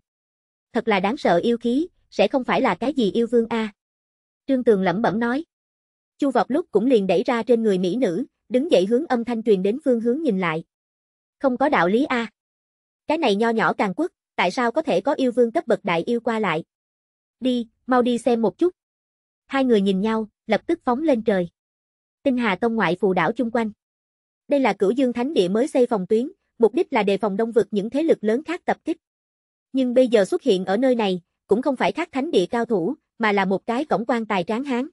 Thật là đáng sợ yêu khí, sẽ không phải là cái gì yêu vương a. Trương Tường lẩm bẩm nói. Chu Vọc lúc cũng liền đẩy ra trên người mỹ nữ, đứng dậy hướng âm thanh truyền đến phương hướng nhìn lại. Không có đạo lý a. Cái này nho nhỏ càng quốc, tại sao có thể có yêu vương cấp bậc đại yêu qua lại? Đi, mau đi xem một chút. Hai người nhìn nhau, lập tức phóng lên trời. Tinh Hà Tông ngoại phù đảo chung quanh. Đây là cửu dương thánh địa mới xây phòng tuyến, mục đích là đề phòng đông vực những thế lực lớn khác tập kích. Nhưng bây giờ xuất hiện ở nơi này, cũng không phải khác thánh địa cao thủ, mà là một cái cổng quan tài tráng hán.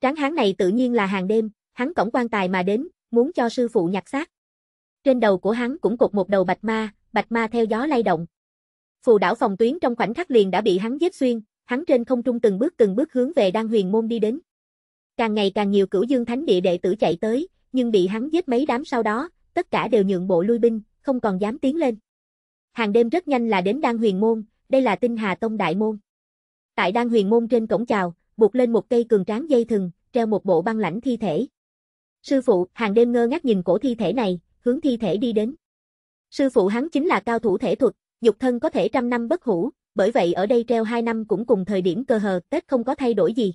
Tráng hán này tự nhiên là hàng đêm, hắn cổng quan tài mà đến, muốn cho sư phụ nhặt xác. Trên đầu của hắn cũng cột một đầu bạch ma, bạch ma theo gió lay động. Phù đảo phòng tuyến trong khoảnh khắc liền đã bị hắn giết xuyên, hắn trên không trung từng bước từng bước hướng về đan huyền môn đi đến. Càng ngày càng nhiều cửu dương thánh địa đệ tử chạy tới, nhưng bị hắn giết mấy đám sau đó, tất cả đều nhượng bộ lui binh, không còn dám tiến lên. Hàng đêm rất nhanh là đến đan huyền môn, đây là tinh hà tông đại môn. Tại đan huyền môn trên cổng chào, buộc lên một cây cường tráng dây thừng, treo một bộ băng lãnh thi thể. Sư phụ, hàng đêm ngơ ngác nhìn cổ thi thể này, hướng thi thể đi đến. Sư phụ hắn chính là cao thủ thể thuật, dục thân có thể trăm năm bất hủ, bởi vậy ở đây treo 2 năm cũng cùng thời điểm cơ hờ Tết không có thay đổi gì.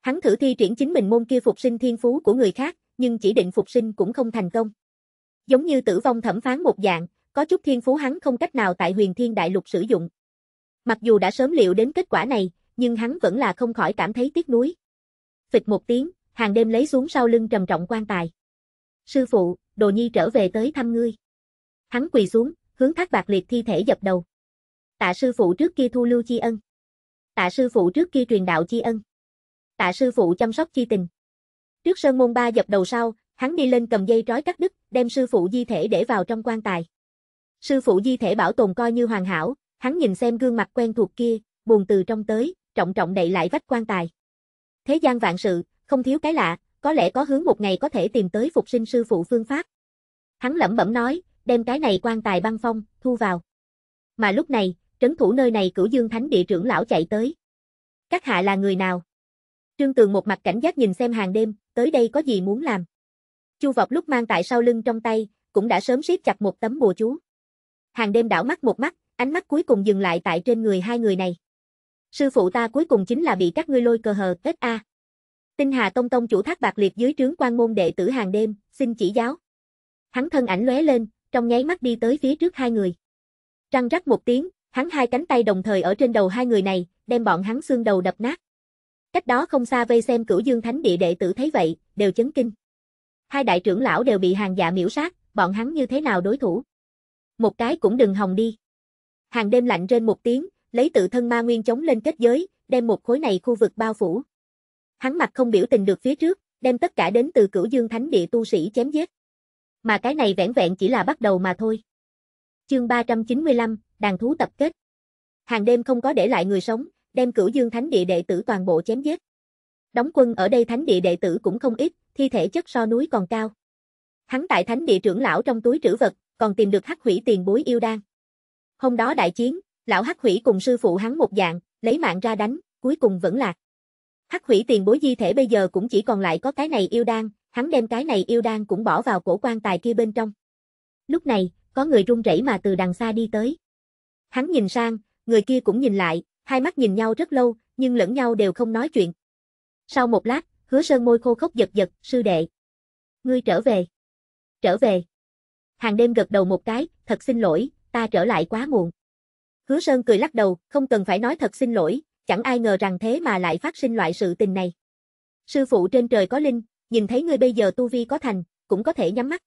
Hắn thử thi triển chính mình môn kia phục sinh thiên phú của người khác, nhưng chỉ định phục sinh cũng không thành công. Giống như tử vong thẩm phán một dạng, có chút thiên phú hắn không cách nào tại huyền thiên đại lục sử dụng. Mặc dù đã sớm liệu đến kết quả này, nhưng hắn vẫn là không khỏi cảm thấy tiếc nuối. Phịch một tiếng, hàng đêm lấy xuống sau lưng trầm trọng quan tài. Sư phụ, đồ nhi trở về tới thăm ngươi. Hắn quỳ xuống, hướng thác bạc liệt thi thể dập đầu. Tạ sư phụ trước kia thu lưu chi ân. Tạ sư phụ trước kia truyền đạo chi ân. Tạ sư phụ chăm sóc chi tình. Trước sơn môn ba dập đầu sau, hắn đi lên cầm dây trói cắt đứt, đem sư phụ di thể để vào trong quan tài. Sư phụ di thể bảo tồn coi như hoàn hảo, hắn nhìn xem gương mặt quen thuộc kia, buồn từ trong tới, trọng trọng đậy lại vách quan tài. Thế gian vạn sự, không thiếu cái lạ, có lẽ có hướng một ngày có thể tìm tới phục sinh sư phụ phương pháp. Hắn lẩm bẩm nói, đem cái này quan tài băng phong, thu vào. Mà lúc này, trấn thủ nơi này cửu dương thánh địa trưởng lão chạy tới. Các hạ là người nào? Trương Tường một mặt cảnh giác nhìn xem hàng đêm, tới đây có gì muốn làm? Chu vọc lúc mang tại sau lưng trong tay, cũng đã sớm siết chặt một tấm bùa chú. Hàng đêm đảo mắt một mắt, ánh mắt cuối cùng dừng lại tại trên người hai người này. Sư phụ ta cuối cùng chính là bị các ngươi lôi cờ hờ tết a. Tinh Hà Tông Tông chủ thác bạc liệt dưới trướng quan môn đệ tử hàng đêm, xin chỉ giáo. Hắn thân ảnh lóe lên, trong nháy mắt đi tới phía trước hai người. Răng rắc một tiếng, Hắn hai cánh tay đồng thời ở trên đầu hai người này, đem bọn hắn xương đầu đập nát. Cách đó không xa vây xem cửu dương thánh địa đệ tử thấy vậy, đều chấn kinh. Hai đại trưởng lão đều bị hàng dạ miễu sát, bọn hắn như thế nào đối thủ. Một cái cũng đừng hòng đi. Hàng đêm lạnh trên một tiếng, lấy tự thân ma nguyên chống lên kết giới, đem một khối này khu vực bao phủ. Hắn mặt không biểu tình được phía trước, đem tất cả đến từ cửu dương thánh địa tu sĩ chém giết. Mà cái này vẻn vẹn chỉ là bắt đầu mà thôi. Chương 395, đàn thú tập kết. Hàng đêm không có để lại người sống, đem Cửu Dương Thánh Địa đệ tử toàn bộ chém giết. Đóng quân ở đây thánh địa đệ tử cũng không ít, thi thể chất so núi còn cao. Hắn tại thánh địa trưởng lão trong túi trữ vật, còn tìm được Hắc Hủy tiền bối yêu đan. Hôm đó đại chiến, lão Hắc Hủy cùng sư phụ hắn một dạng, lấy mạng ra đánh, cuối cùng vẫn lạc. Hắc Hủy tiền bối di thể bây giờ cũng chỉ còn lại có cái này yêu đan, hắn đem cái này yêu đan cũng bỏ vào cổ quan tài kia bên trong. Lúc này, có người run rẩy mà từ đằng xa đi tới. Hắn nhìn sang, người kia cũng nhìn lại, hai mắt nhìn nhau rất lâu, nhưng lẫn nhau đều không nói chuyện. Sau một lát, hứa sơn môi khô khốc giật giật, sư đệ. Ngươi trở về. Trở về. Hàng đêm gật đầu một cái, thật xin lỗi, ta trở lại quá muộn. Hứa sơn cười lắc đầu, không cần phải nói thật xin lỗi, chẳng ai ngờ rằng thế mà lại phát sinh loại sự tình này. Sư phụ trên trời có linh, nhìn thấy ngươi bây giờ tu vi có thành, cũng có thể nhắm mắt.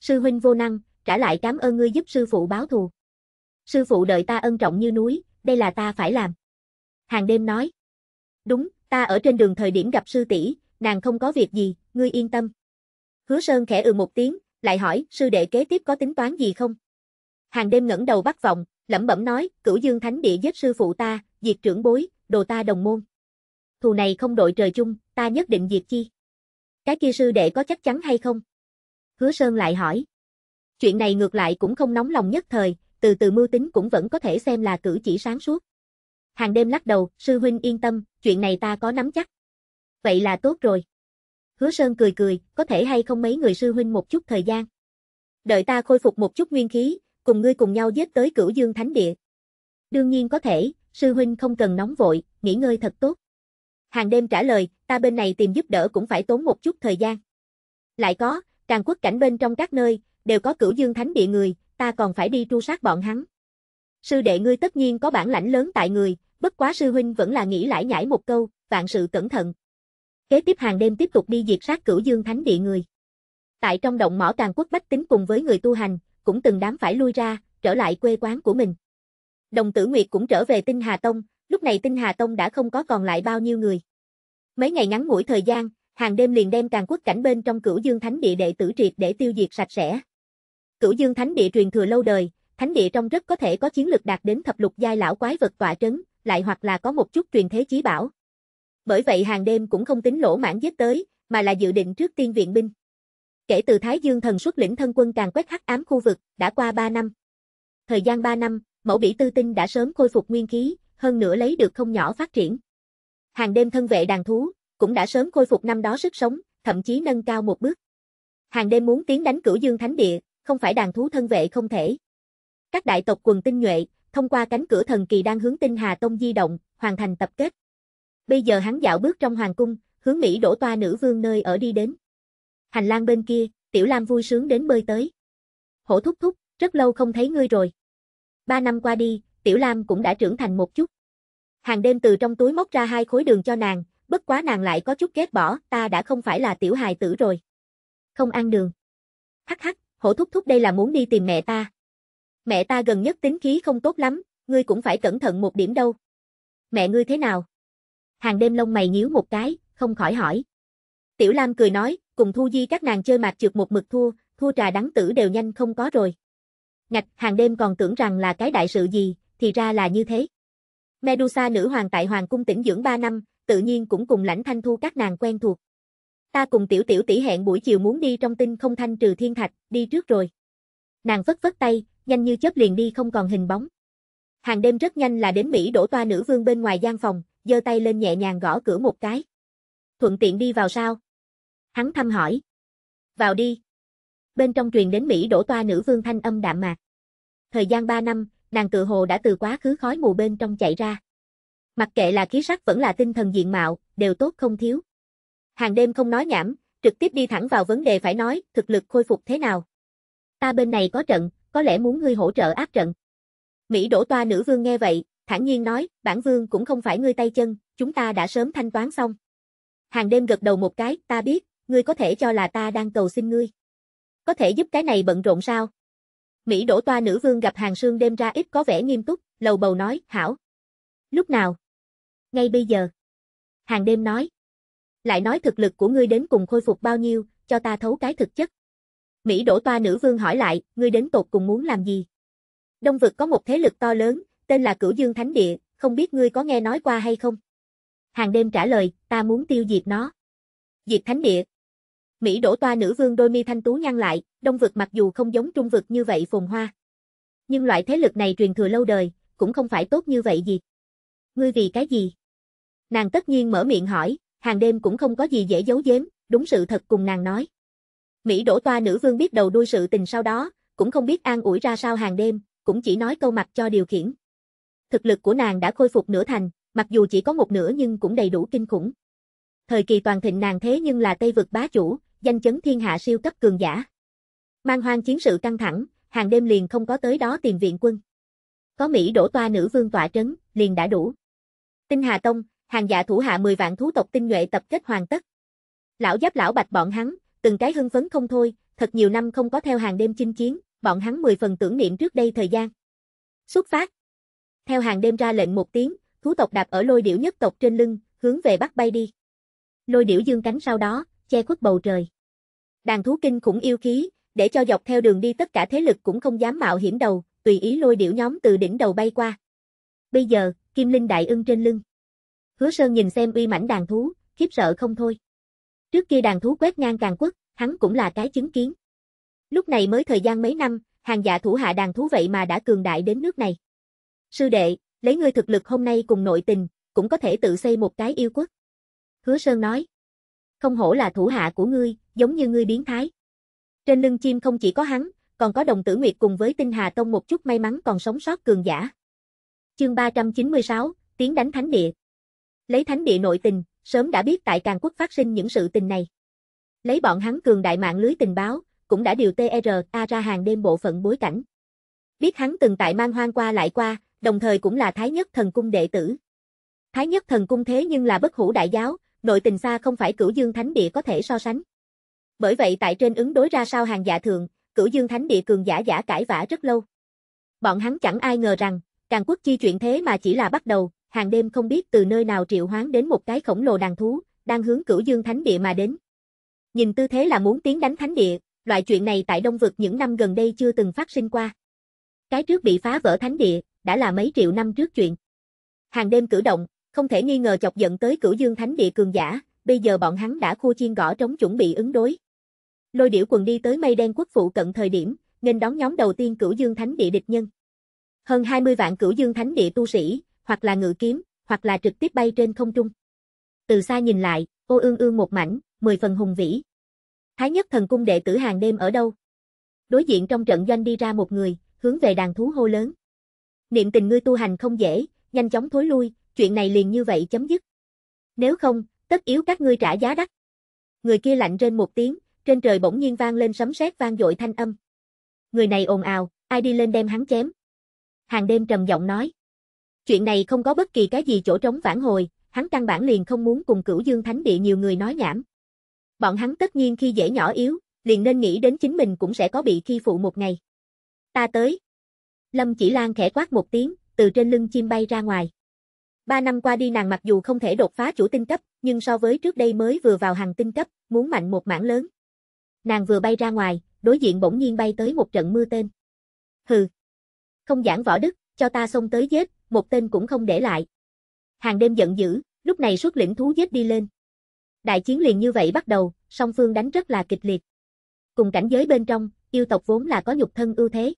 Sư huynh vô năng, trả lại cảm ơn ngươi giúp sư phụ báo thù. Sư phụ đợi ta ân trọng như núi, đây là ta phải làm. Hàng đêm nói. Đúng, ta ở trên đường thời điểm gặp sư tỷ, nàng không có việc gì, ngươi yên tâm. Hứa Sơn khẽ ừ một tiếng, lại hỏi, sư đệ kế tiếp có tính toán gì không? Hàng đêm ngẩng đầu bắt vòng, lẩm bẩm nói, cửu dương thánh địa giết sư phụ ta, diệt trưởng bối, đồ ta đồng môn. Thù này không đội trời chung, ta nhất định diệt chi. Cái kia sư đệ có chắc chắn hay không? Hứa Sơn lại hỏi. Chuyện này ngược lại cũng không nóng lòng nhất thời, từ từ mưu tính cũng vẫn có thể xem là cử chỉ sáng suốt. Hàng đêm lắc đầu, sư huynh yên tâm, chuyện này ta có nắm chắc. Vậy là tốt rồi. Hứa Sơn cười cười, có thể hay không mấy người sư huynh một chút thời gian. Đợi ta khôi phục một chút nguyên khí, cùng ngươi cùng nhau giết tới cửu dương thánh địa. Đương nhiên có thể, sư huynh không cần nóng vội, nghỉ ngơi thật tốt. Hàng đêm trả lời, ta bên này tìm giúp đỡ cũng phải tốn một chút thời gian. Lại có, càng quốc cảnh bên trong các nơi, đều có cửu dương thánh địa người, ta còn phải đi tru sát bọn hắn. Sư đệ ngươi tất nhiên có bản lãnh lớn tại người, bất quá sư huynh vẫn là nghĩ lại nhảy một câu, vạn sự cẩn thận. Kế tiếp hàng đêm tiếp tục đi diệt sát cửu dương thánh địa người. Tại trong động mỏ càng quốc bách tính cùng với người tu hành, cũng từng đám phải lui ra, trở lại quê quán của mình. Đồng tử Nguyệt cũng trở về Tinh Hà Tông, lúc này Tinh Hà Tông đã không có còn lại bao nhiêu người. Mấy ngày ngắn ngủi thời gian, hàng đêm liền đem càng quốc cảnh bên trong cửu dương thánh địa đệ tử triệt để tiêu diệt sạch sẽ. Cửu Dương Thánh Địa truyền thừa lâu đời, thánh địa trong rất có thể có chiến lực đạt đến thập lục giai lão quái vật tọa trấn, lại hoặc là có một chút truyền thế chí bảo. Bởi vậy hàng đêm cũng không tính lỗ mãn giết tới, mà là dự định trước tiên viện binh. Kể từ Thái Dương thần xuất lĩnh thân quân càng quét hắc ám khu vực, đã qua 3 năm. Thời gian 3 năm, mẫu bỉ tư tinh đã sớm khôi phục nguyên khí, hơn nữa lấy được không nhỏ phát triển. Hàng đêm thân vệ đàn thú, cũng đã sớm khôi phục năm đó sức sống, thậm chí nâng cao một bước. Hàng đêm muốn tiến đánh cửu dương thánh địa, không phải đàn thú thân vệ không thể. Các đại tộc quần tinh nhuệ, thông qua cánh cửa thần kỳ đang hướng tinh Hà Tông di động, hoàn thành tập kết. Bây giờ hắn dạo bước trong hoàng cung, hướng Mỹ đổ toa nữ vương nơi ở đi đến. Hành lang bên kia, Tiểu Lam vui sướng đến bơi tới. Hổ thúc thúc, rất lâu không thấy ngươi rồi. Ba năm qua đi, Tiểu Lam cũng đã trưởng thành một chút. Hàng đêm từ trong túi móc ra hai khối đường cho nàng, bất quá nàng lại có chút ghét bỏ, ta đã không phải là tiểu hài tử rồi. Không ăn đường. Hắc hắc, hổ thúc thúc đây là muốn đi tìm mẹ ta. Mẹ ta gần nhất tính khí không tốt lắm, ngươi cũng phải cẩn thận một điểm đâu. Mẹ ngươi thế nào? Hàng đêm lông mày nhíu một cái, không khỏi hỏi. Tiểu Lam cười nói, cùng Thu Di các nàng chơi mạc trượt một mực thua, thua trà đắng tử đều nhanh không có rồi. Ngạch, hàng đêm còn tưởng rằng là cái đại sự gì, thì ra là như thế. Medusa nữ hoàng tại hoàng cung tỉnh dưỡng 3 năm, tự nhiên cũng cùng lãnh thanh thu các nàng quen thuộc ta cùng tiểu tiểu tỷ hẹn buổi chiều muốn đi trong tinh không thanh trừ thiên thạch, đi trước rồi. Nàng vất vất tay, nhanh như chớp liền đi không còn hình bóng. Hàng đêm rất nhanh là đến Mỹ đổ toa nữ vương bên ngoài gian phòng, giơ tay lên nhẹ nhàng gõ cửa một cái. Thuận tiện đi vào sao? Hắn thăm hỏi. Vào đi. Bên trong truyền đến Mỹ đổ toa nữ vương thanh âm đạm mạc. Thời gian 3 năm, nàng tự hồ đã từ quá khứ khói mù bên trong chạy ra. Mặc kệ là khí sắc vẫn là tinh thần diện mạo, đều tốt không thiếu. Hàng đêm không nói nhảm, trực tiếp đi thẳng vào vấn đề phải nói, thực lực khôi phục thế nào. Ta bên này có trận, có lẽ muốn ngươi hỗ trợ áp trận. Mỹ đổ toa nữ vương nghe vậy, thản nhiên nói, bản vương cũng không phải ngươi tay chân, chúng ta đã sớm thanh toán xong. Hàng đêm gật đầu một cái, ta biết, ngươi có thể cho là ta đang cầu xin ngươi. Có thể giúp cái này bận rộn sao? Mỹ đổ toa nữ vương gặp hàng sương đêm ra ít có vẻ nghiêm túc, lầu bầu nói, hảo. Lúc nào? Ngay bây giờ. Hàng đêm nói lại nói thực lực của ngươi đến cùng khôi phục bao nhiêu, cho ta thấu cái thực chất. Mỹ đổ toa nữ vương hỏi lại, ngươi đến tột cùng muốn làm gì? Đông vực có một thế lực to lớn, tên là Cửu Dương Thánh Địa, không biết ngươi có nghe nói qua hay không? Hàng đêm trả lời, ta muốn tiêu diệt nó. Diệt Thánh Địa. Mỹ đổ toa nữ vương đôi mi thanh tú nhăn lại, đông vực mặc dù không giống trung vực như vậy phồn hoa. Nhưng loại thế lực này truyền thừa lâu đời, cũng không phải tốt như vậy gì. Ngươi vì cái gì? Nàng tất nhiên mở miệng hỏi, hàng đêm cũng không có gì dễ giấu giếm, đúng sự thật cùng nàng nói. Mỹ đổ toa nữ vương biết đầu đuôi sự tình sau đó, cũng không biết an ủi ra sao hàng đêm, cũng chỉ nói câu mặt cho điều khiển. Thực lực của nàng đã khôi phục nửa thành, mặc dù chỉ có một nửa nhưng cũng đầy đủ kinh khủng. Thời kỳ toàn thịnh nàng thế nhưng là Tây vực bá chủ, danh chấn thiên hạ siêu cấp cường giả. Mang hoang chiến sự căng thẳng, hàng đêm liền không có tới đó tìm viện quân. Có Mỹ đổ toa nữ vương tọa trấn, liền đã đủ. Tinh Hà Tông, hàng dạ thủ hạ 10 vạn thú tộc tinh nhuệ tập kết hoàn tất. Lão giáp lão bạch bọn hắn, từng cái hưng phấn không thôi, thật nhiều năm không có theo hàng đêm chinh chiến, bọn hắn 10 phần tưởng niệm trước đây thời gian. Xuất phát. Theo hàng đêm ra lệnh một tiếng, thú tộc đạp ở lôi điểu nhất tộc trên lưng, hướng về bắc bay đi. Lôi điểu dương cánh sau đó, che khuất bầu trời. Đàn thú kinh khủng yêu khí, để cho dọc theo đường đi tất cả thế lực cũng không dám mạo hiểm đầu, tùy ý lôi điểu nhóm từ đỉnh đầu bay qua. Bây giờ, Kim Linh đại ưng trên lưng. Hứa Sơn nhìn xem uy mãnh đàn thú, khiếp sợ không thôi. Trước kia đàn thú quét ngang càng quốc, hắn cũng là cái chứng kiến. Lúc này mới thời gian mấy năm, hàng dạ thủ hạ đàn thú vậy mà đã cường đại đến nước này. Sư đệ, lấy ngươi thực lực hôm nay cùng nội tình, cũng có thể tự xây một cái yêu quốc. Hứa Sơn nói. Không hổ là thủ hạ của ngươi, giống như ngươi biến thái. Trên lưng chim không chỉ có hắn, còn có đồng tử nguyệt cùng với tinh hà tông một chút may mắn còn sống sót cường giả. Chương 396, tiếng đánh thánh địa. Lấy thánh địa nội tình, sớm đã biết tại Càng Quốc phát sinh những sự tình này. Lấy bọn hắn cường đại mạng lưới tình báo, cũng đã điều TRA ra hàng đêm bộ phận bối cảnh. Biết hắn từng tại mang hoang qua lại qua, đồng thời cũng là Thái Nhất Thần Cung đệ tử. Thái Nhất Thần Cung thế nhưng là bất hủ đại giáo, nội tình xa không phải cửu dương thánh địa có thể so sánh. Bởi vậy tại trên ứng đối ra sao hàng giả dạ thường, cửu dương thánh địa cường giả giả cãi vã rất lâu. Bọn hắn chẳng ai ngờ rằng, Càng Quốc chi chuyện thế mà chỉ là bắt đầu, hàng đêm không biết từ nơi nào triệu hoán đến một cái khổng lồ đàn thú, đang hướng cửu dương thánh địa mà đến. Nhìn tư thế là muốn tiến đánh thánh địa, loại chuyện này tại Đông Vực những năm gần đây chưa từng phát sinh qua. Cái trước bị phá vỡ thánh địa, đã là mấy triệu năm trước chuyện. Hàng đêm cử động, không thể nghi ngờ chọc giận tới cửu dương thánh địa cường giả, bây giờ bọn hắn đã khu chiên gõ trống chuẩn bị ứng đối. Lôi điểu quần đi tới mây đen quốc phụ cận thời điểm, nên đón nhóm đầu tiên cửu dương thánh địa địch nhân. Hơn 20 vạn cửu dương thánh địa tu sĩ, hoặc là ngự kiếm, hoặc là trực tiếp bay trên không trung. Từ xa nhìn lại, ô ương ương một mảnh, mười phần hùng vĩ. Thái nhất thần cung đệ tử hàng đêm ở đâu? Đối diện trong trận doanh đi ra một người, hướng về đàn thú hô lớn. Niệm tình ngươi tu hành không dễ, nhanh chóng thối lui, chuyện này liền như vậy chấm dứt. Nếu không, tất yếu các ngươi trả giá đắt. Người kia lạnh trên một tiếng, trên trời bỗng nhiên vang lên sấm sét vang dội thanh âm. Người này ồn ào, ai đi lên đem hắn chém. Hàng đêm trầm giọng nói. Chuyện này không có bất kỳ cái gì chỗ trống phản hồi, hắn căn bản liền không muốn cùng cửu dương thánh địa nhiều người nói nhảm. Bọn hắn tất nhiên khi dễ nhỏ yếu, liền nên nghĩ đến chính mình cũng sẽ có bị khi phụ một ngày. Ta tới. Lâm chỉ lan khẽ quát một tiếng, từ trên lưng chim bay ra ngoài. Ba năm qua đi nàng mặc dù không thể đột phá chủ tinh cấp, nhưng so với trước đây mới vừa vào hàng tinh cấp, muốn mạnh một mảng lớn. Nàng vừa bay ra ngoài, đối diện bỗng nhiên bay tới một trận mưa tên. Hừ. Không giảng võ đức, cho ta xông tới giết, một tên cũng không để lại. Hàng đêm giận dữ, lúc này xuất lĩnh thú giết đi lên. Đại chiến liền như vậy bắt đầu, song phương đánh rất là kịch liệt. Cùng cảnh giới bên trong, yêu tộc vốn là có nhục thân ưu thế.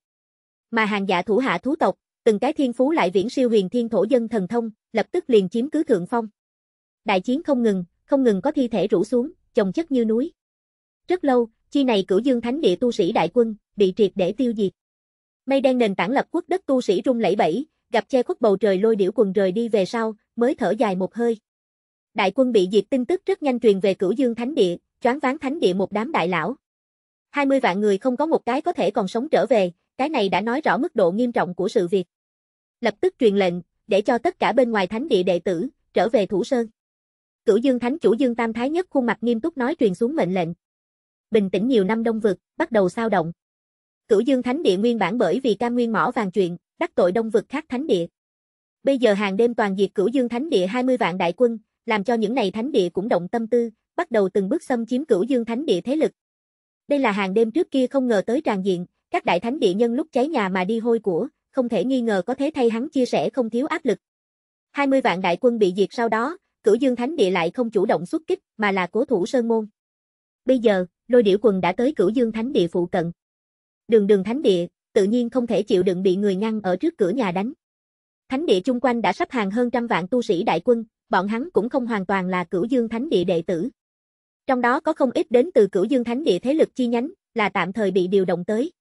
Mà hàng giả thủ hạ thú tộc, từng cái thiên phú lại viễn siêu huyền thiên thổ dân thần thông, lập tức liền chiếm cứ thượng phong. Đại chiến không ngừng, không ngừng có thi thể rủ xuống, chồng chất như núi. Rất lâu, chi này cửu dương thánh địa tu sĩ đại quân, bị triệt để tiêu diệt. Mây đen nền tảng lập quốc đất tu sĩ rung lẫy bẫy, gặp che khuất bầu trời lôi điểu quần rời đi về sau, mới thở dài một hơi. Đại quân bị diệt tin tức rất nhanh truyền về cửu dương thánh địa, choáng ván thánh địa một đám đại lão. 20 vạn người không có một cái có thể còn sống trở về, cái này đã nói rõ mức độ nghiêm trọng của sự việc. Lập tức truyền lệnh, để cho tất cả bên ngoài thánh địa đệ tử, trở về Thủ Sơn. Cửu Dương Thánh chủ Dương Tam Thái nhất khuôn mặt nghiêm túc nói truyền xuống mệnh lệnh. Bình tĩnh nhiều năm đông vực, bắt đầu sao động. Cửu Dương Thánh địa nguyên bản bởi vì cam nguyên mỏ vàng chuyện, đắc tội đông vực khác thánh địa. Bây giờ hàng đêm toàn diệt cửu dương thánh địa 20 vạn đại quân, làm cho những này thánh địa cũng động tâm tư, bắt đầu từng bước xâm chiếm cửu dương thánh địa thế lực. Đây là hàng đêm trước kia không ngờ tới tràn diện, các đại thánh địa nhân lúc cháy nhà mà đi hôi của, không thể nghi ngờ có thế thay hắn chia sẻ không thiếu áp lực. 20 vạn đại quân bị diệt sau đó, cửu dương thánh địa lại không chủ động xuất kích, mà là cố thủ sơn môn. Bây giờ, lôi điểu quần đã tới cửu dương thánh địa phụ cận. Đường đường thánh địa, tự nhiên không thể chịu đựng bị người ngăn ở trước cửa nhà đánh. Thánh địa chung quanh đã sắp hàng hơn trăm vạn tu sĩ đại quân, bọn hắn cũng không hoàn toàn là cửu dương thánh địa đệ tử. Trong đó có không ít đến từ cửu dương thánh địa thế lực chi nhánh, là tạm thời bị điều động tới.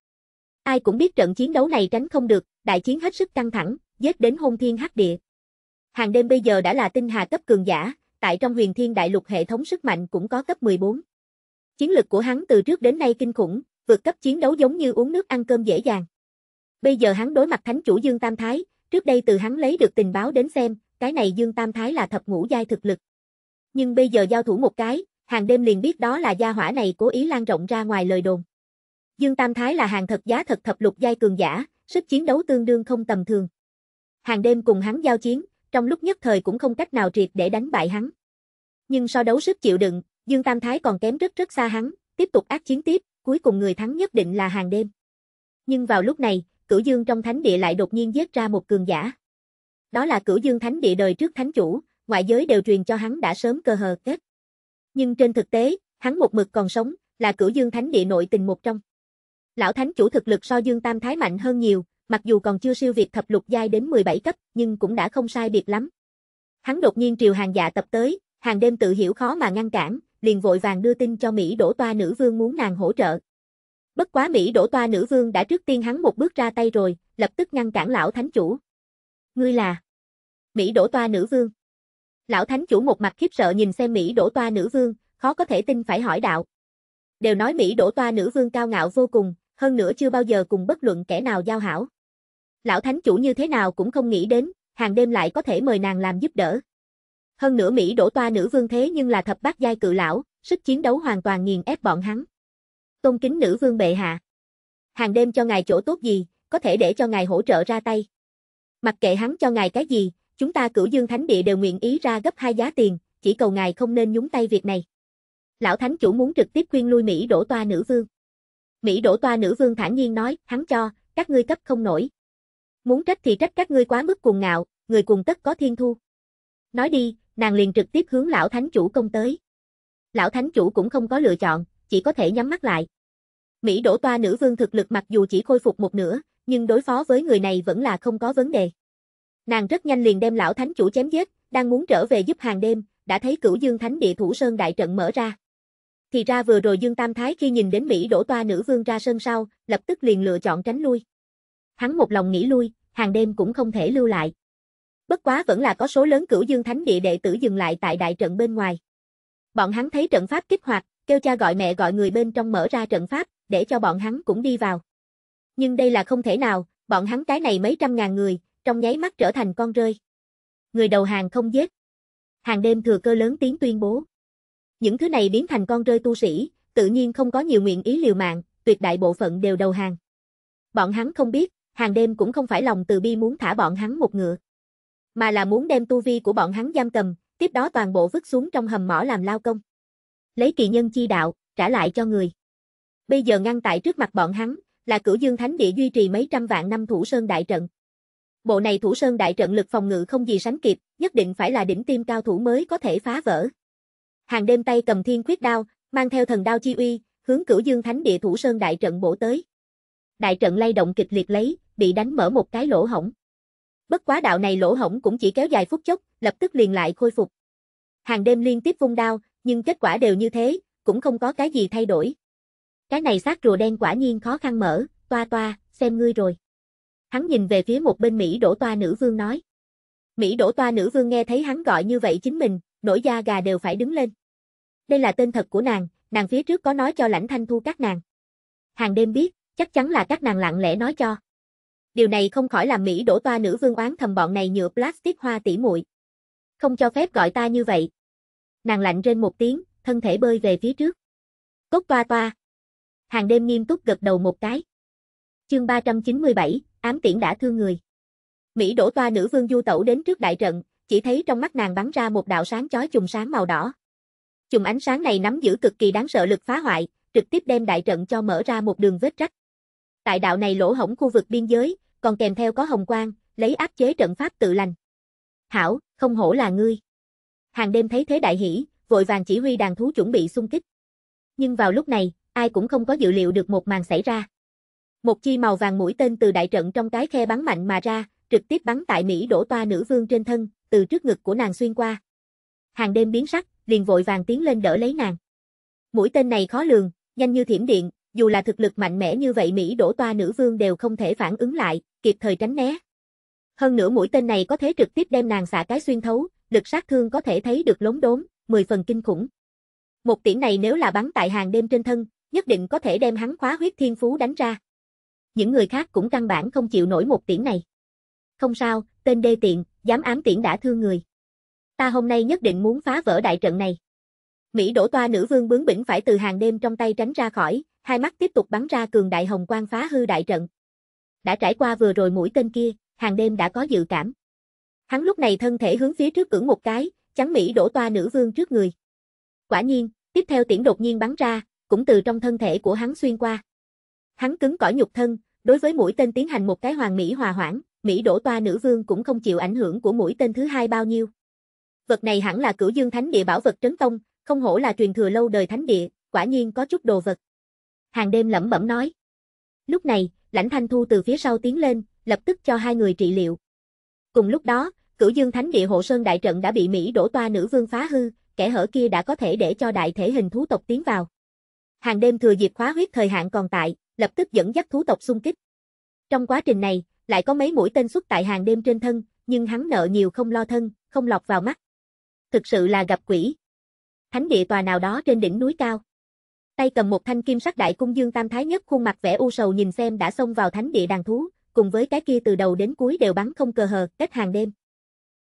Ai cũng biết trận chiến đấu này tránh không được, đại chiến hết sức căng thẳng, giết đến hôn thiên hắc địa. Hàng đêm bây giờ đã là tinh hà cấp cường giả, tại trong huyền thiên đại lục hệ thống sức mạnh cũng có cấp 14. Chiến lực của hắn từ trước đến nay kinh khủng, vượt cấp chiến đấu giống như uống nước ăn cơm dễ dàng. Bây giờ hắn đối mặt thánh chủ Dương Tam Thái, trước đây từ hắn lấy được tình báo đến xem, cái này Dương Tam Thái là thập ngũ giai thực lực. Nhưng bây giờ giao thủ một cái, hàng đêm liền biết đó là gia hỏa này cố ý lan rộng ra ngoài lời đồn. Dương Tam Thái là hàng thật giá thật thập lục giai cường giả, sức chiến đấu tương đương không tầm thường. Hàng đêm cùng hắn giao chiến, trong lúc nhất thời cũng không cách nào triệt để đánh bại hắn. Nhưng so đấu sức chịu đựng, Dương Tam Thái còn kém rất rất xa hắn, tiếp tục ác chiến tiếp, cuối cùng người thắng nhất định là hàng đêm. Nhưng vào lúc này, cửu dương trong thánh địa lại đột nhiên giết ra một cường giả. Đó là cửu dương thánh địa đời trước thánh chủ, ngoại giới đều truyền cho hắn đã sớm cơ hờ kết. Nhưng trên thực tế, hắn một mực còn sống, là cửu dương thánh địa nội tình một trong. Lão thánh chủ thực lực so dương tam thái mạnh hơn nhiều, mặc dù còn chưa siêu việt thập lục giai đến 17 cấp, nhưng cũng đã không sai biệt lắm. Hắn đột nhiên triều hàng dạ tập tới, hàng đêm tự hiểu khó mà ngăn cản, liền vội vàng đưa tin cho Mỹ đổ toa nữ vương muốn nàng hỗ trợ. Bất quá Mỹ đổ toa nữ vương đã trước tiên hắn một bước ra tay rồi, lập tức ngăn cản lão thánh chủ. Ngươi là Mỹ đổ toa nữ vương. Lão thánh chủ một mặt khiếp sợ nhìn xem Mỹ đổ toa nữ vương, khó có thể tin phải hỏi đạo. Đều nói Mỹ đổ toa nữ vương cao ngạo vô cùng, hơn nữa chưa bao giờ cùng bất luận kẻ nào giao hảo. Lão thánh chủ như thế nào cũng không nghĩ đến, hàng đêm lại có thể mời nàng làm giúp đỡ. Hơn nữa Mỹ đổ toa nữ vương thế nhưng là thập bát giai cự lão, sức chiến đấu hoàn toàn nghiền ép bọn hắn. Tôn kính nữ vương bệ hạ. Hàng đêm cho ngài chỗ tốt gì, có thể để cho ngài hỗ trợ ra tay. Mặc kệ hắn cho ngài cái gì, chúng ta cửu dương thánh địa đều nguyện ý ra gấp hai giá tiền, chỉ cầu ngài không nên nhúng tay việc này. Lão thánh chủ muốn trực tiếp khuyên lui Mỹ đổ toa nữ vương. Mỹ đổ toa nữ vương thản nhiên nói, hắn cho, các ngươi cấp không nổi. Muốn trách thì trách các ngươi quá mức cuồng ngạo, người cuồng tất có thiên thu. Nói đi, nàng liền trực tiếp hướng lão thánh chủ công tới. Lão thánh chủ cũng không có lựa chọn, chỉ có thể nhắm mắt lại. Mỹ đổ toa nữ vương thực lực mặc dù chỉ khôi phục một nửa, nhưng đối phó với người này vẫn là không có vấn đề. Nàng rất nhanh liền đem lão thánh chủ chém giết, đang muốn trở về giúp hàng đêm, đã thấy cửu dương thánh địa thủ sơn đại trận mở ra. Thì ra vừa rồi Dương Tam Thái khi nhìn đến Mỹ đổ toa nữ vương ra sân sau, lập tức liền lựa chọn tránh lui. Hắn một lòng nghĩ lui, hàng đêm cũng không thể lưu lại. Bất quá vẫn là có số lớn cửu dương thánh địa đệ tử dừng lại tại đại trận bên ngoài. Bọn hắn thấy trận pháp kích hoạt, kêu cha gọi mẹ gọi người bên trong mở ra trận pháp, để cho bọn hắn cũng đi vào. Nhưng đây là không thể nào, bọn hắn cái này mấy trăm ngàn người, trong nháy mắt trở thành con rơi. Người đầu hàng không giết. Hàng đêm thừa cơ lớn tiếng tuyên bố. Những thứ này biến thành con rơi tu sĩ, tự nhiên không có nhiều nguyện ý liều mạng, tuyệt đại bộ phận đều đầu hàng. Bọn hắn không biết, hàng đêm cũng không phải lòng từ bi muốn thả bọn hắn một ngựa mà là muốn đem tu vi của bọn hắn giam cầm, tiếp đó toàn bộ vứt xuống trong hầm mỏ làm lao công. Lấy kỳ nhân chi đạo, trả lại cho người. Bây giờ ngăn tại trước mặt bọn hắn, là cửu dương thánh địa duy trì mấy trăm vạn năm thủ sơn đại trận. Bộ này thủ sơn đại trận lực phòng ngự không gì sánh kịp, nhất định phải là đỉnh tiêm cao thủ mới có thể phá vỡ. Hàng đêm tay cầm thiên khuyết đao, mang theo thần đao chi uy, hướng cửu dương thánh địa thủ sơn đại trận bổ tới. Đại trận lay động kịch liệt lấy, bị đánh mở một cái lỗ hổng. Bất quá đạo này lỗ hổng cũng chỉ kéo dài phút chốc, lập tức liền lại khôi phục. Hàng đêm liên tiếp vung đao, nhưng kết quả đều như thế, cũng không có cái gì thay đổi. Cái này xác rùa đen quả nhiên khó khăn mở, toa toa, xem ngươi rồi. Hắn nhìn về phía một bên Mỹ đổ toa nữ vương nói. Mỹ đổ toa nữ vương nghe thấy hắn gọi như vậy chính mình, nổi da gà đều phải đứng lên. Đây là tên thật của nàng, nàng phía trước có nói cho lãnh thanh thu các nàng. Hàng đêm biết, chắc chắn là các nàng lặng lẽ nói cho điều này không khỏi làm Mỹ đổ toa nữ vương oán thầm bọn này nhựa plastic hoa tỉ muội. Không cho phép gọi ta như vậy. Nàng lạnh trên một tiếng, thân thể bơi về phía trước. Cốt toa toa. Hàng đêm nghiêm túc gật đầu một cái. Chương 397, ám tiễn đã thương người. Mỹ đổ toa nữ vương du tẩu đến trước đại trận, chỉ thấy trong mắt nàng bắn ra một đạo sáng chói chùm sáng màu đỏ. Chùm ánh sáng này nắm giữ cực kỳ đáng sợ lực phá hoại, trực tiếp đem đại trận cho mở ra một đường vết rách. Tại đạo này lỗ hổng khu vực biên giới, còn kèm theo có hồng quang, lấy áp chế trận pháp tự lành. Hảo, không hổ là ngươi. Hàng đêm thấy thế đại hỉ, vội vàng chỉ huy đàn thú chuẩn bị xung kích. Nhưng vào lúc này, ai cũng không có dự liệu được một màn xảy ra. Một chi màu vàng mũi tên từ đại trận trong cái khe bắn mạnh mà ra, trực tiếp bắn tại Mỹ đổ toa nữ vương trên thân, từ trước ngực của nàng xuyên qua. Hàng đêm biến sắc, liền vội vàng tiến lên đỡ lấy nàng. Mũi tên này khó lường, nhanh như thiểm điện, dù là thực lực mạnh mẽ như vậy Mỹ đổ toa nữ vương đều không thể phản ứng lại, kịp thời tránh né. Hơn nữa mũi tên này có thể trực tiếp đem nàng xạ cái xuyên thấu, lực sát thương có thể thấy được lống đốn, 10 phần kinh khủng. Một tiễn này nếu là bắn tại hàng đêm trên thân, nhất định có thể đem hắn khóa huyết thiên phú đánh ra. Những người khác cũng căn bản không chịu nổi một tiễn này. Không sao, tên đê tiện, dám ám tiễn đã thương người. Ta hôm nay nhất định muốn phá vỡ đại trận này. Mỹ đổ toa nữ vương bướng bỉnh phải từ hàng đêm trong tay tránh ra khỏi, hai mắt tiếp tục bắn ra cường đại hồng quang phá hư đại trận. Đã trải qua vừa rồi mũi tên kia, hàng đêm đã có dự cảm. Hắn lúc này thân thể hướng phía trước cưỡng một cái, chắn Mỹ đổ toa nữ vương trước người. Quả nhiên, tiếp theo tiễn đột nhiên bắn ra, cũng từ trong thân thể của hắn xuyên qua. Hắn cứng cỏi nhục thân, đối với mũi tên tiến hành một cái hoàng Mỹ hòa hoãn, Mỹ đổ toa nữ vương cũng không chịu ảnh hưởng của mũi tên thứ hai bao nhiêu. Vật này hẳn là cửu dương thánh địa bảo vật trấn tông, không hổ là truyền thừa lâu đời thánh địa, quả nhiên có chút đồ vật hàng đêm lẩm bẩm nói. Lúc này, lãnh thanh thu từ phía sau tiến lên, lập tức cho hai người trị liệu. Cùng lúc đó, cửu dương thánh địa hộ sơn đại trận đã bị Mỹ đổ toa nữ vương phá hư, kẻ hở kia đã có thể để cho đại thể hình thú tộc tiến vào. Hàng đêm thừa dịp khóa huyết thời hạn còn tại, lập tức dẫn dắt thú tộc xung kích. Trong quá trình này, lại có mấy mũi tên xuất tại hàng đêm trên thân, nhưng hắn nợ nhiều không lo thân, không lọt vào mắt. Thực sự là gặp quỷ. Thánh địa tòa nào đó trên đỉnh núi cao tay cầm một thanh kim sắc đại cung dương tam thái nhất khuôn mặt vẻ u sầu nhìn xem đã xông vào thánh địa đàn thú, cùng với cái kia từ đầu đến cuối đều bắn không cờ hờ, kết hàng đêm.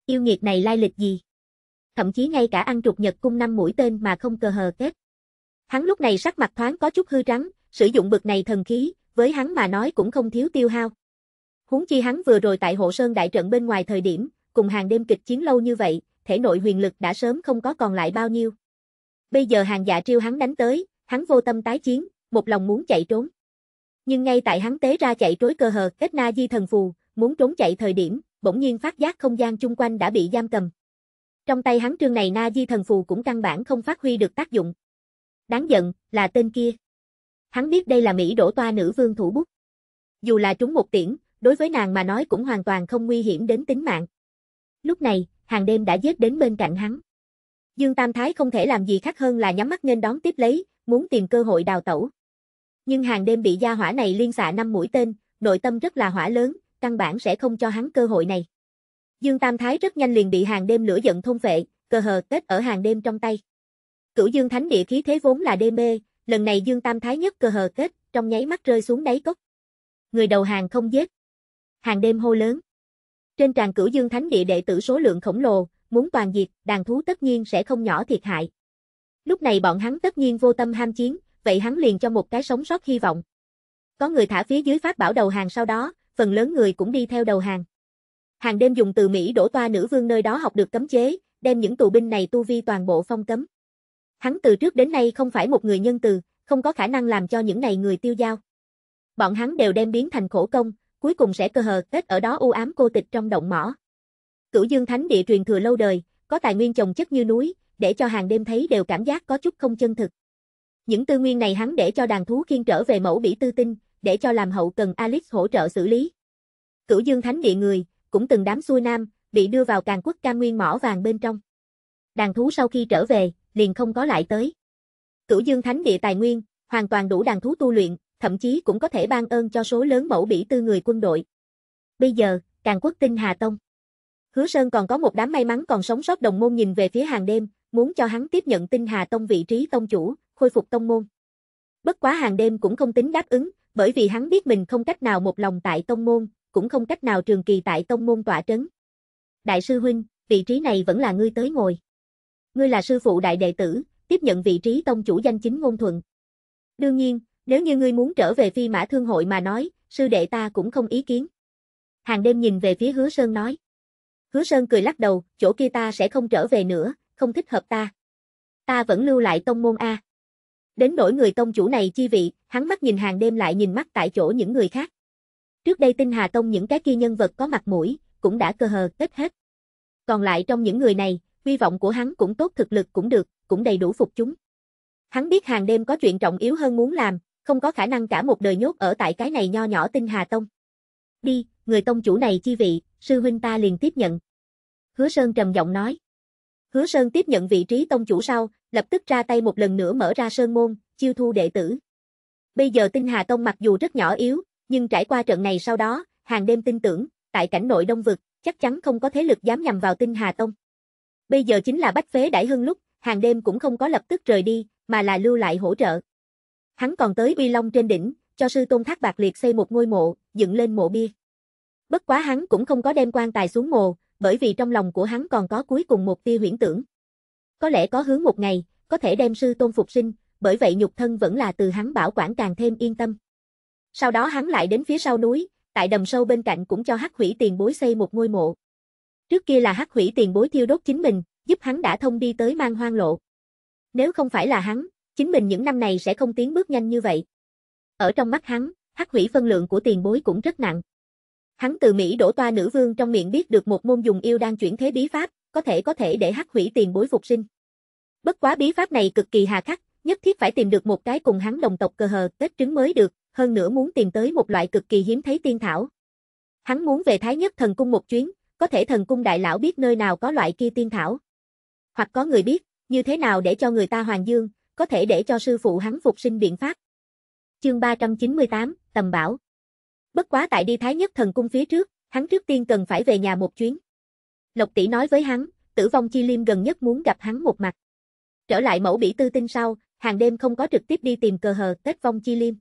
Yêu nghiệt này lai lịch gì? Thậm chí ngay cả ăn trục nhật cung năm mũi tên mà không cờ hờ kết. Hắn lúc này sắc mặt thoáng có chút hư trắng, sử dụng bực này thần khí, với hắn mà nói cũng không thiếu tiêu hao. Huống chi hắn vừa rồi tại hộ sơn đại trận bên ngoài thời điểm, cùng hàng đêm kịch chiến lâu như vậy, thể nội huyền lực đã sớm không có còn lại bao nhiêu. Bây giờ hàng dạ triêu hắn đánh tới, hắn vô tâm tái chiến, một lòng muốn chạy trốn. Nhưng ngay tại hắn tế ra chạy trối cơ hờ, kết na di thần phù, muốn trốn chạy thời điểm, bỗng nhiên phát giác không gian chung quanh đã bị giam cầm. Trong tay hắn trương này na di thần phù cũng căn bản không phát huy được tác dụng. Đáng giận, là tên kia. Hắn biết đây là Mỹ đổ toa nữ vương thủ bút. Dù là trúng một tiễn, đối với nàng mà nói cũng hoàn toàn không nguy hiểm đến tính mạng. Lúc này, hàng đêm đã giết đến bên cạnh hắn. Dương Tam Thái không thể làm gì khác hơn là nhắm mắt nghênh đón tiếp lấy, muốn tìm cơ hội đào tẩu. Nhưng hàng đêm bị gia hỏa này liên xạ năm mũi tên, nội tâm rất là hỏa lớn, căn bản sẽ không cho hắn cơ hội này. Dương Tam Thái rất nhanh liền bị hàng đêm lửa giận thôn vệ cơ hờ kết ở hàng đêm trong tay. Cửu Dương Thánh Địa khí thế vốn là đê mê, lần này Dương Tam Thái nhất cơ hờ kết, trong nháy mắt rơi xuống đáy cốc. Người đầu hàng không giết. Hàng đêm hô lớn. Trên tràn Cửu Dương Thánh Địa đệ tử số lượng khổng lồ, muốn toàn diệt, đàn thú tất nhiên sẽ không nhỏ thiệt hại. Lúc này bọn hắn tất nhiên vô tâm ham chiến, vậy hắn liền cho một cái sống sót hy vọng. Có người thả phía dưới pháp bảo đầu hàng sau đó, phần lớn người cũng đi theo đầu hàng. Hàng đêm dùng từ Mỹ đổ toa nữ vương nơi đó học được cấm chế, đem những tù binh này tu vi toàn bộ phong cấm. Hắn từ trước đến nay không phải một người nhân từ, không có khả năng làm cho những này người tiêu dao. Bọn hắn đều đem biến thành khổ công, cuối cùng sẽ cơ hờ kết ở đó u ám cô tịch trong động mỏ. Cửu Dương Thánh địa truyền thừa lâu đời, có tài nguyên trồng chất như núi, để cho hàng đêm thấy đều cảm giác có chút không chân thực. Những tư nguyên này hắn để cho đàn thú khiên trở về mẫu bỉ tư tinh, để cho làm hậu cần Alice hỗ trợ xử lý. Cửu dương thánh địa người, cũng từng đám xuôi nam, bị đưa vào càng quốc cam nguyên mỏ vàng bên trong. Đàn thú sau khi trở về, liền không có lại tới. Cửu dương thánh địa tài nguyên, hoàn toàn đủ đàn thú tu luyện, thậm chí cũng có thể ban ơn cho số lớn mẫu bỉ tư người quân đội. Bây giờ, càng quốc tinh Hà Tông. Hứa Sơn còn có một đám may mắn còn sống sót đồng môn nhìn về phía hàng đêm, muốn cho hắn tiếp nhận tinh hà tông vị trí tông chủ, khôi phục tông môn. Bất quá hàng đêm cũng không tính đáp ứng, bởi vì hắn biết mình không cách nào một lòng tại tông môn, cũng không cách nào trường kỳ tại tông môn tỏa trấn. Đại sư huynh, vị trí này vẫn là ngươi tới ngồi. Ngươi là sư phụ đại đệ tử, tiếp nhận vị trí tông chủ danh chính ngôn thuận. Đương nhiên, nếu như ngươi muốn trở về phi mã thương hội mà nói, sư đệ ta cũng không ý kiến. Hàng đêm nhìn về phía hứa sơn nói. Hứa sơn cười lắc đầu, chỗ kia ta sẽ không trở về nữa, không thích hợp ta. Ta vẫn lưu lại tông môn A. Đến đổi người tông chủ này chi vị, hắn mắt nhìn hàng đêm lại nhìn mắt tại chỗ những người khác. Trước đây tinh hà tông những cái kia nhân vật có mặt mũi, cũng đã cơ hờ kết hết. Còn lại trong những người này, hy vọng của hắn cũng tốt thực lực cũng được, cũng đầy đủ phục chúng. Hắn biết hàng đêm có chuyện trọng yếu hơn muốn làm, không có khả năng cả một đời nhốt ở tại cái này nho nhỏ tinh hà tông. Đi, người tông chủ này chi vị, sư huynh ta liền tiếp nhận. Hứa Sơn trầm giọng nói. Hứa Sơn tiếp nhận vị trí tông chủ sau, lập tức ra tay một lần nữa mở ra Sơn Môn, chiêu thu đệ tử. Bây giờ tinh Hà Tông mặc dù rất nhỏ yếu, nhưng trải qua trận này sau đó, hàng đêm tin tưởng, tại cảnh nội đông vực, chắc chắn không có thế lực dám nhằm vào tinh Hà Tông. Bây giờ chính là bách phế đại hưng lúc, hàng đêm cũng không có lập tức rời đi, mà là lưu lại hỗ trợ. Hắn còn tới Uy Long trên đỉnh, cho sư tôn thác bạc liệt xây một ngôi mộ, dựng lên mộ bia. Bất quá hắn cũng không có đem quan tài xuống mồ, bởi vì trong lòng của hắn còn có cuối cùng một tia huyễn tưởng. Có lẽ có hướng một ngày, có thể đem sư tôn phục sinh, bởi vậy nhục thân vẫn là từ hắn bảo quản càng thêm yên tâm. Sau đó hắn lại đến phía sau núi, tại đầm sâu bên cạnh cũng cho Hắc Hủy Tiền Bối xây một ngôi mộ. Trước kia là Hắc Hủy Tiền Bối thiêu đốt chính mình, giúp hắn đã thông đi tới mang hoang lộ. Nếu không phải là hắn, chính mình những năm này sẽ không tiến bước nhanh như vậy. Ở trong mắt hắn, Hắc Hủy phân lượng của Tiền Bối cũng rất nặng. Hắn từ Mỹ đổ toa nữ vương trong miệng biết được một môn dùng yêu đang chuyển thế bí pháp, có thể có thể để hắc hủy tiền bối phục sinh. Bất quá bí pháp này cực kỳ hà khắc, nhất thiết phải tìm được một cái cùng hắn đồng tộc cơ hờ kết trứng mới được, hơn nữa muốn tìm tới một loại cực kỳ hiếm thấy tiên thảo. Hắn muốn về Thái Nhất Thần Cung một chuyến, có thể thần cung đại lão biết nơi nào có loại kia tiên thảo. Hoặc có người biết, như thế nào để cho người ta hoàng dương, có thể để cho sư phụ hắn phục sinh biện pháp. Chương 398, Tầm Bảo Bất quá tại đi Thái Nhất Thần Cung phía trước, hắn trước tiên cần phải về nhà một chuyến. Lộc Tỷ nói với hắn, tử vong chi liêm gần nhất muốn gặp hắn một mặt. Trở lại mẫu bỉ tư tin sau, hàng đêm không có trực tiếp đi tìm cờ hờ tết vong chi liêm.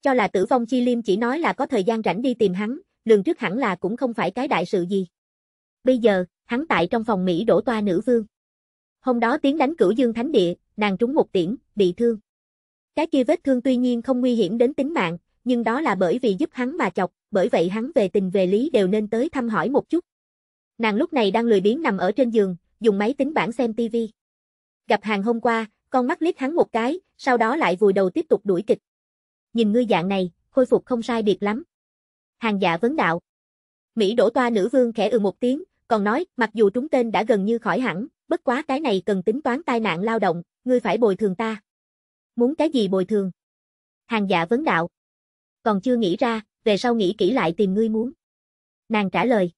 Cho là tử vong chi liêm chỉ nói là có thời gian rảnh đi tìm hắn, lường trước hẳn là cũng không phải cái đại sự gì. Bây giờ, hắn tại trong phòng Mỹ đổ toa nữ vương. Hôm đó tiếng đánh cửu dương thánh địa, nàng trúng một tiễn, bị thương. Cái kia vết thương tuy nhiên không nguy hiểm đến tính mạng, nhưng đó là bởi vì giúp hắn mà chọc, bởi vậy hắn về tình về lý đều nên tới thăm hỏi một chút. Nàng lúc này đang lười biếng nằm ở trên giường, dùng máy tính bảng xem tivi. Gặp hàng hôm qua, con mắt liếc hắn một cái, sau đó lại vùi đầu tiếp tục đuổi kịch. Nhìn ngươi dạng này, khôi phục không sai biệt lắm. Hàng dạ vấn đạo. Mỹ đổ toa nữ vương khẽ ừ một tiếng, còn nói, mặc dù trúng tên đã gần như khỏi hẳn, bất quá cái này cần tính toán tai nạn lao động, ngươi phải bồi thường ta. Muốn cái gì bồi thường? Hàng dạ vấn đạo còn chưa nghĩ ra, về sau nghĩ kỹ lại tìm ngươi muốn. Nàng trả lời.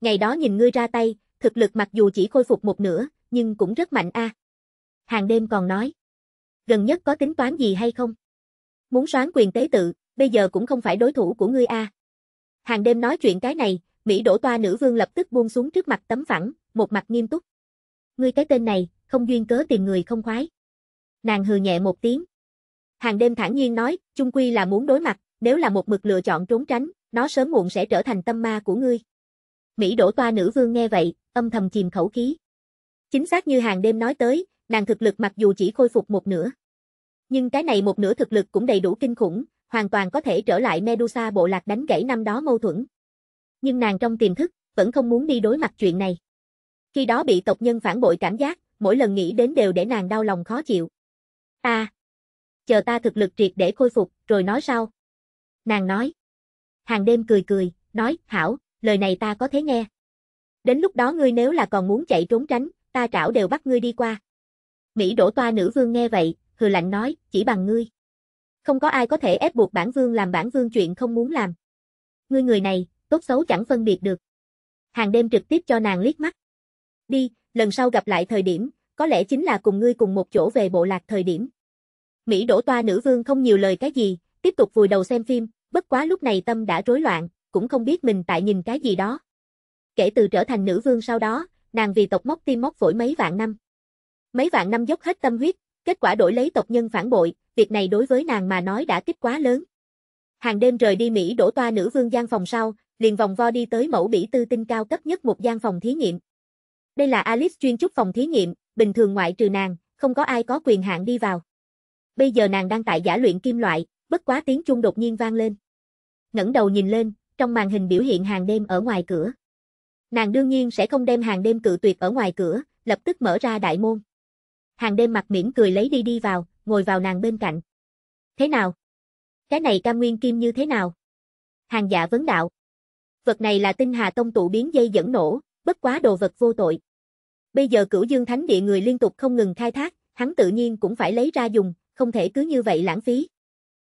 Ngày đó nhìn ngươi ra tay, thực lực mặc dù chỉ khôi phục một nửa, nhưng cũng rất mạnh a. À. Hàng đêm còn nói. Gần nhất có tính toán gì hay không? Muốn soán quyền tế tự, bây giờ cũng không phải đối thủ của ngươi a. À. Hàng đêm nói chuyện cái này, Mỹ đổ toa nữ vương lập tức buông xuống trước mặt tấm phẳng, một mặt nghiêm túc. Ngươi cái tên này, không duyên cớ tìm người không khoái. Nàng hừ nhẹ một tiếng. Hàng đêm thản nhiên nói, chung quy là muốn đối mặt, nếu là một mực lựa chọn trốn tránh, nó sớm muộn sẽ trở thành tâm ma của ngươi. Mỹ đổ toa nữ vương nghe vậy, âm thầm chìm khẩu khí. Chính xác như hàng đêm nói tới, nàng thực lực mặc dù chỉ khôi phục một nửa. Nhưng cái này một nửa thực lực cũng đầy đủ kinh khủng, hoàn toàn có thể trở lại Medusa bộ lạc đánh gãy năm đó mâu thuẫn. Nhưng nàng trong tiềm thức, vẫn không muốn đi đối mặt chuyện này. Khi đó bị tộc nhân phản bội cảm giác, mỗi lần nghĩ đến đều để nàng đau lòng khó chịu. Ta. À, chờ ta thực lực triệt để khôi phục, rồi nói sau. Nàng nói. Hàng đêm cười cười, nói, hảo, lời này ta có thế nghe. Đến lúc đó ngươi nếu là còn muốn chạy trốn tránh, ta trảo đều bắt ngươi đi qua. Mỹ đổ toa nữ vương nghe vậy, hừ lạnh nói, chỉ bằng ngươi. Không có ai có thể ép buộc bản vương làm bản vương chuyện không muốn làm. Ngươi người này, tốt xấu chẳng phân biệt được. Hàng đêm trực tiếp cho nàng liếc mắt. Đi, lần sau gặp lại thời điểm, có lẽ chính là cùng ngươi cùng một chỗ về bộ lạc thời điểm. Mỹ đổ toa nữ vương không nhiều lời cái gì, tiếp tục vùi đầu xem phim, bất quá lúc này tâm đã rối loạn, cũng không biết mình tại nhìn cái gì đó. Kể từ trở thành nữ vương sau đó, nàng vì tộc móc tim móc phổi mấy vạn năm. Mấy vạn năm dốc hết tâm huyết, kết quả đổi lấy tộc nhân phản bội, việc này đối với nàng mà nói đã kích quá lớn. Hàng đêm rời đi Mỹ đổ toa nữ vương gian phòng sau, liền vòng vo đi tới mẫu bỉ tư tinh cao cấp nhất một gian phòng thí nghiệm. Đây là Alice chuyên trúc phòng thí nghiệm, bình thường ngoại trừ nàng, không có ai có quyền hạn đi vào. Bây giờ nàng đang tại giả luyện kim loại, bất quá tiếng chuông đột nhiên vang lên ngẩng đầu nhìn lên, trong màn hình biểu hiện hàng đêm ở ngoài cửa. Nàng đương nhiên sẽ không đem hàng đêm cự tuyệt ở ngoài cửa, lập tức mở ra đại môn. Hàng đêm mặt mỉm cười lấy đi đi vào, ngồi vào nàng bên cạnh. Thế nào? Cái này cam nguyên kim như thế nào? Hàng giả vấn đạo. Vật này là tinh hà tông tụ biến dây dẫn nổ, bất quá đồ vật vô tội. Bây giờ cửu dương thánh địa người liên tục không ngừng khai thác, hắn tự nhiên cũng phải lấy ra dùng, không thể cứ như vậy lãng phí.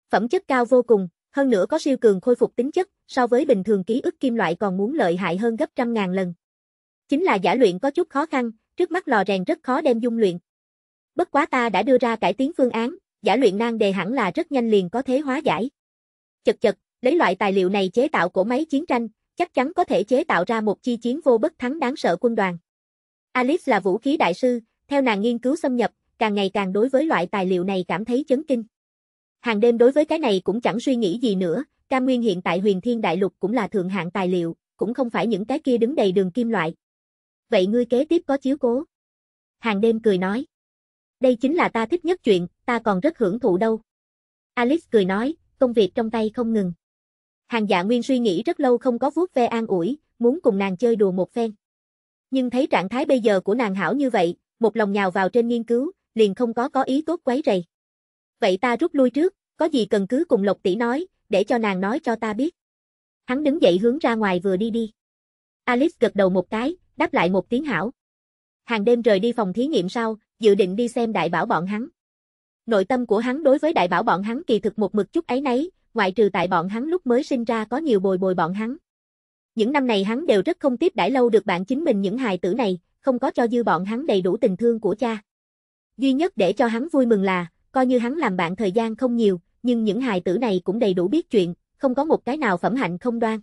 Phẩm chất cao vô cùng, hơn nữa có siêu cường khôi phục tính chất, so với bình thường ký ức kim loại còn muốn lợi hại hơn gấp trăm ngàn lần. Chính là giả luyện có chút khó khăn, trước mắt lò rèn rất khó đem dung luyện. Bất quá ta đã đưa ra cải tiến phương án, giả luyện nan đề hẳn là rất nhanh liền có thế hóa giải. Chật chật, lấy loại tài liệu này chế tạo cổ máy chiến tranh, chắc chắn có thể chế tạo ra một chi chiến vô bất thắng đáng sợ quân đoàn. Alice là vũ khí đại sư, theo nàng nghiên cứu xâm nhập, càng ngày càng đối với loại tài liệu này cảm thấy chấn kinh. Hàng đêm đối với cái này cũng chẳng suy nghĩ gì nữa, cam nguyên hiện tại huyền thiên đại lục cũng là thượng hạng tài liệu, cũng không phải những cái kia đứng đầy đường kim loại. Vậy ngươi kế tiếp có chiếu cố. Hàng đêm cười nói. Đây chính là ta thích nhất chuyện, ta còn rất hưởng thụ đâu. Alice cười nói, công việc trong tay không ngừng. Hàng dạ nguyên suy nghĩ rất lâu không có vuốt ve an ủi, muốn cùng nàng chơi đùa một phen. Nhưng thấy trạng thái bây giờ của nàng hảo như vậy, một lòng nhào vào trên nghiên cứu, liền không có có ý tốt quấy rầy vậy ta rút lui trước, có gì cần cứ cùng Lộc tỷ nói, để cho nàng nói cho ta biết. Hắn đứng dậy hướng ra ngoài vừa đi đi. Alice gật đầu một cái, đáp lại một tiếng hảo. Hàng đêm rời đi phòng thí nghiệm sau, dự định đi xem đại bảo bọn hắn. Nội tâm của hắn đối với đại bảo bọn hắn kỳ thực một mực chút ấy nấy, ngoại trừ tại bọn hắn lúc mới sinh ra có nhiều bồi bồi bọn hắn. Những năm này hắn đều rất không tiếp đãi lâu được bạn chính mình những hài tử này, không có cho dư bọn hắn đầy đủ tình thương của cha. Duy nhất để cho hắn vui mừng là, Coi như hắn làm bạn thời gian không nhiều, nhưng những hài tử này cũng đầy đủ biết chuyện, không có một cái nào phẩm hạnh không đoan.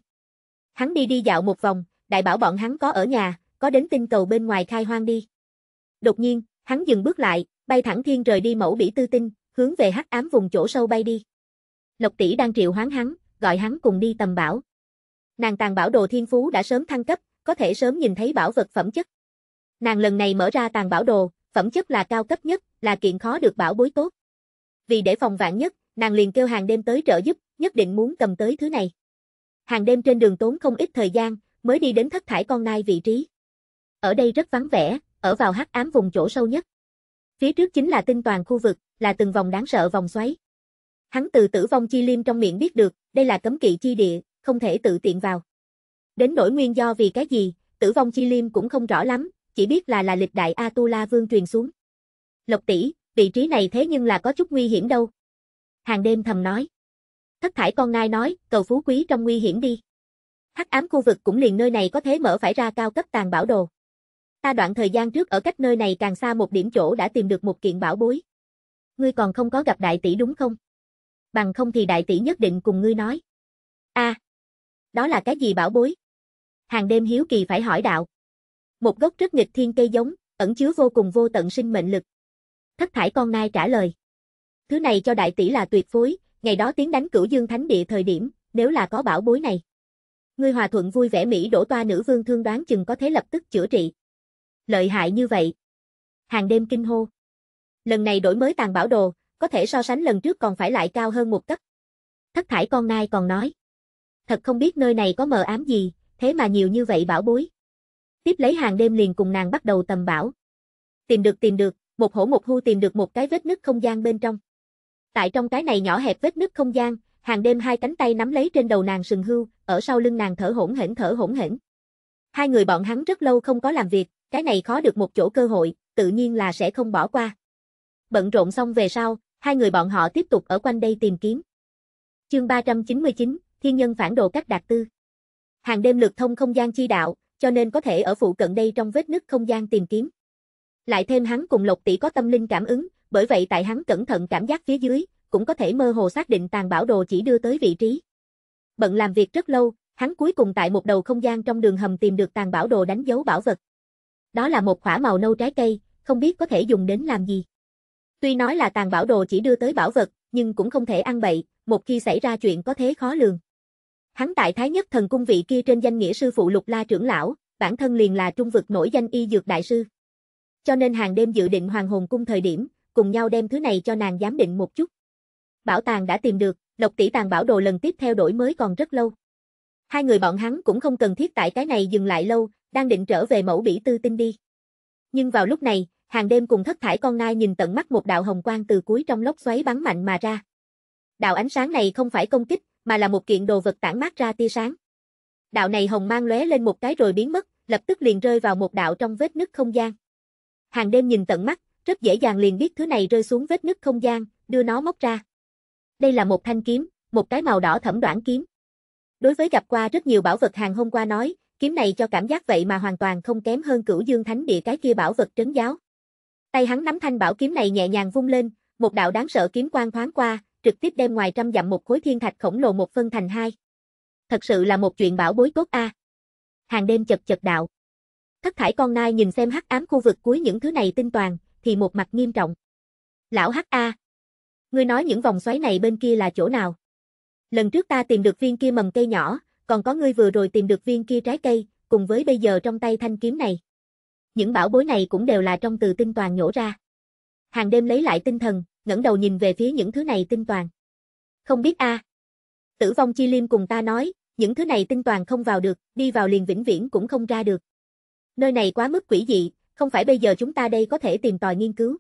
Hắn đi đi dạo một vòng, đại bảo bọn hắn có ở nhà, có đến tinh cầu bên ngoài khai hoang đi. Đột nhiên, hắn dừng bước lại, bay thẳng thiên trời đi mẫu bỉ tư tinh, hướng về hắc ám vùng chỗ sâu bay đi. Lộc tỷ đang triệu hoán hắn, gọi hắn cùng đi tầm bảo. Nàng tàng bảo đồ thiên phú đã sớm thăng cấp, có thể sớm nhìn thấy bảo vật phẩm chất. Nàng lần này mở ra tàng bảo đồ, phẩm chất là cao cấp nhất, là kiện khó được bảo bối tốt vì để phòng vạn nhất, nàng liền kêu hàng đêm tới trợ giúp, nhất định muốn cầm tới thứ này. Hàng đêm trên đường tốn không ít thời gian, mới đi đến thất thải con nai vị trí. Ở đây rất vắng vẻ, ở vào hắc ám vùng chỗ sâu nhất. Phía trước chính là tinh toàn khu vực, là từng vòng đáng sợ vòng xoáy. Hắn từ tử vong chi liêm trong miệng biết được, đây là cấm kỵ chi địa, không thể tự tiện vào. Đến nỗi nguyên do vì cái gì, tử vong chi liêm cũng không rõ lắm, chỉ biết là là lịch đại Atula vương truyền xuống. Lộc tỷ, vị trí này thế nhưng là có chút nguy hiểm đâu. Hàng đêm thầm nói. Thất thải con nai nói, cầu phú quý trong nguy hiểm đi. Hắc ám khu vực cũng liền nơi này có thế mở phải ra cao cấp tàn bảo đồ. Ta đoạn thời gian trước ở cách nơi này càng xa một điểm chỗ đã tìm được một kiện bảo bối. Ngươi còn không có gặp đại tỷ đúng không? Bằng không thì đại tỷ nhất định cùng ngươi nói. a à, đó là cái gì bảo bối? Hàng đêm hiếu kỳ phải hỏi đạo. Một gốc rất nghịch thiên cây giống, ẩn chứa vô cùng vô tận sinh mệnh lực. Thất thải con nai trả lời. Thứ này cho đại tỷ là tuyệt phối, ngày đó tiến đánh cửu dương thánh địa thời điểm, nếu là có bảo bối này. Ngươi hòa thuận vui vẻ Mỹ đổ toa nữ vương thương đoán chừng có thể lập tức chữa trị. Lợi hại như vậy. Hàng đêm kinh hô. Lần này đổi mới tàn bảo đồ, có thể so sánh lần trước còn phải lại cao hơn một cấp. Thất thải con nai còn nói. Thật không biết nơi này có mờ ám gì, thế mà nhiều như vậy bảo bối. Tiếp lấy hàng đêm liền cùng nàng bắt đầu tầm bảo. Tìm được tìm được, một hổ một hưu tìm được một cái vết nứt không gian bên trong. Tại trong cái này nhỏ hẹp vết nứt không gian, hàng đêm hai cánh tay nắm lấy trên đầu nàng sừng hưu, ở sau lưng nàng thở hổn hển thở hổn hển. Hai người bọn hắn rất lâu không có làm việc, cái này khó được một chỗ cơ hội, tự nhiên là sẽ không bỏ qua. Bận rộn xong về sau, hai người bọn họ tiếp tục ở quanh đây tìm kiếm. Chương 399, Thiên nhân phản đồ các đạt tư. Hàng đêm lực thông không gian chi đạo, cho nên có thể ở phụ cận đây trong vết nứt không gian tìm kiếm. Lại thêm hắn cùng Lộc Tỷ có tâm linh cảm ứng, bởi vậy tại hắn cẩn thận cảm giác phía dưới, cũng có thể mơ hồ xác định tàn bảo đồ chỉ đưa tới vị trí. Bận làm việc rất lâu, hắn cuối cùng tại một đầu không gian trong đường hầm tìm được tàn bảo đồ đánh dấu bảo vật. Đó là một quả màu nâu trái cây, không biết có thể dùng đến làm gì. Tuy nói là tàn bảo đồ chỉ đưa tới bảo vật, nhưng cũng không thể ăn bậy, một khi xảy ra chuyện có thế khó lường. Hắn tại Thái Nhất Thần Cung vị kia trên danh nghĩa sư phụ Lục La trưởng lão, bản thân liền là trung vực nổi danh y dược đại sư. Cho nên hàng đêm dự định hoàng hồn cung thời điểm, cùng nhau đem thứ này cho nàng giám định một chút. Bảo tàng đã tìm được, Lộc tỷ tàng bảo đồ lần tiếp theo đổi mới còn rất lâu. Hai người bọn hắn cũng không cần thiết tại cái này dừng lại lâu, đang định trở về mẫu bỉ tư tinh đi. Nhưng vào lúc này, hàng đêm cùng thất thải con nai nhìn tận mắt một đạo hồng quang từ cuối trong lốc xoáy bắn mạnh mà ra. Đạo ánh sáng này không phải công kích, mà là một kiện đồ vật tản mát ra tia sáng. Đạo này hồng mang lóe lên một cái rồi biến mất, lập tức liền rơi vào một đạo trong vết nứt không gian hàng đêm nhìn tận mắt, rất dễ dàng liền biết thứ này rơi xuống vết nứt không gian, đưa nó móc ra. Đây là một thanh kiếm, một cái màu đỏ thẫm đoạn kiếm. Đối với gặp qua rất nhiều bảo vật hàng hôm qua nói, kiếm này cho cảm giác vậy mà hoàn toàn không kém hơn cửu dương thánh địa cái kia bảo vật trấn giáo. Tay hắn nắm thanh bảo kiếm này nhẹ nhàng vung lên, một đạo đáng sợ kiếm quang thoáng qua, trực tiếp đem ngoài trăm dặm một khối thiên thạch khổng lồ một phân thành hai. Thật sự là một chuyện bảo bối tốt a. Hàng đêm chật chật đạo. Thất thải con nai nhìn xem hắc ám khu vực cuối những thứ này tinh toàn, thì một mặt nghiêm trọng. Lão hắc A. Ngươi nói những vòng xoáy này bên kia là chỗ nào? Lần trước ta tìm được viên kia mầm cây nhỏ, còn có ngươi vừa rồi tìm được viên kia trái cây, cùng với bây giờ trong tay thanh kiếm này. Những bảo bối này cũng đều là trong từ tinh toàn nhổ ra. Hàng đêm lấy lại tinh thần, ngẩng đầu nhìn về phía những thứ này tinh toàn. Không biết a. À. Tử vong chi liêm cùng ta nói, những thứ này tinh toàn không vào được, đi vào liền vĩnh viễn cũng không ra được nơi này quá mức quỷ dị, không phải bây giờ chúng ta đây có thể tìm tòi nghiên cứu.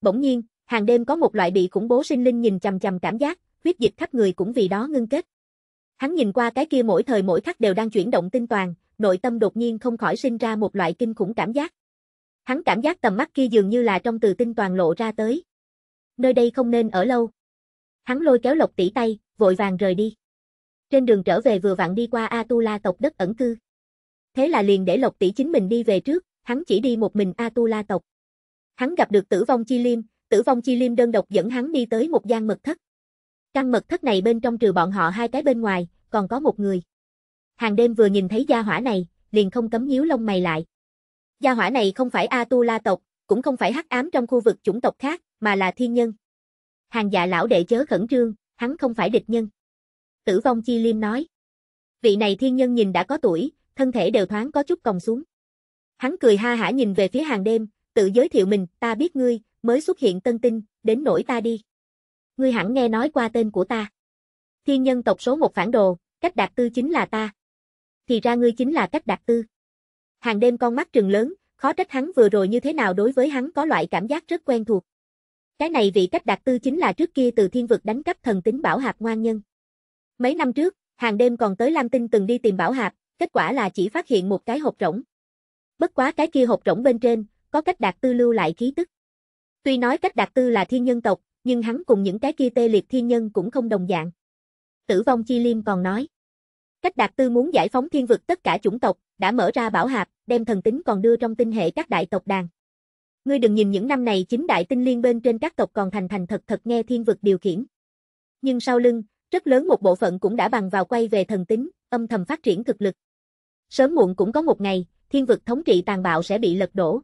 Bỗng nhiên, hàng đêm có một loại bị khủng bố sinh linh nhìn chằm chằm cảm giác, huyết dịch khắp người cũng vì đó ngưng kết. Hắn nhìn qua cái kia mỗi thời mỗi khắc đều đang chuyển động tinh toàn, nội tâm đột nhiên không khỏi sinh ra một loại kinh khủng cảm giác. Hắn cảm giác tầm mắt kia dường như là trong từ tinh toàn lộ ra tới. Nơi đây không nên ở lâu. Hắn lôi kéo Lộc tỷ tay, vội vàng rời đi. Trên đường trở về vừa vặn đi qua Atula tộc đất ẩn cư thế là liền để Lộc tỷ chính mình đi về trước, hắn chỉ đi một mình Atula tộc. Hắn gặp được Tử vong chi liêm, Tử vong chi liêm đơn độc dẫn hắn đi tới một gian mật thất. Căn mật thất này bên trong trừ bọn họ hai cái bên ngoài, còn có một người. Hàng đêm vừa nhìn thấy gia hỏa này, liền không cấm nhíu lông mày lại. Gia hỏa này không phải Atula tộc, cũng không phải hắc ám trong khu vực chủng tộc khác, mà là thiên nhân. Hàng dạ lão đệ chớ khẩn trương, hắn không phải địch nhân. Tử vong chi liêm nói. Vị này thiên nhân nhìn đã có tuổi, thân thể đều thoáng có chút còng xuống. Hắn cười ha hả nhìn về phía hàng đêm, tự giới thiệu mình, ta biết ngươi, mới xuất hiện tân tinh, đến nổi ta đi. Ngươi hẳn nghe nói qua tên của ta. Thiên nhân tộc số một phản đồ, cách đạt tư chính là ta. Thì ra ngươi chính là cách đạt tư. Hàng đêm con mắt trừng lớn, khó trách hắn vừa rồi như thế nào đối với hắn có loại cảm giác rất quen thuộc. Cái này vị cách đạt tư chính là trước kia từ thiên vực đánh cắp thần tính bảo hạt ngoan nhân. Mấy năm trước, hàng đêm còn tới Lam Tinh từng đi tìm bảo hạt, kết quả là chỉ phát hiện một cái hộp rỗng. Bất quá cái kia hộp rỗng bên trên, có cách đạt tư lưu lại khí tức. Tuy nói cách đạt tư là thiên nhân tộc, nhưng hắn cùng những cái kia tê liệt thiên nhân cũng không đồng dạng. Tử vong chi liêm còn nói. Cách đạt tư muốn giải phóng thiên vực tất cả chủng tộc, đã mở ra bảo hạp, đem thần tính còn đưa trong tinh hệ các đại tộc đàn. Ngươi đừng nhìn những năm này chính đại tinh liên bên trên các tộc còn thành thành thật thật nghe thiên vực điều khiển. Nhưng sau lưng, rất lớn một bộ phận cũng đã bằng vào quay về thần tính, âm thầm phát triển thực lực. Sớm muộn cũng có một ngày, thiên vực thống trị tàn bạo sẽ bị lật đổ.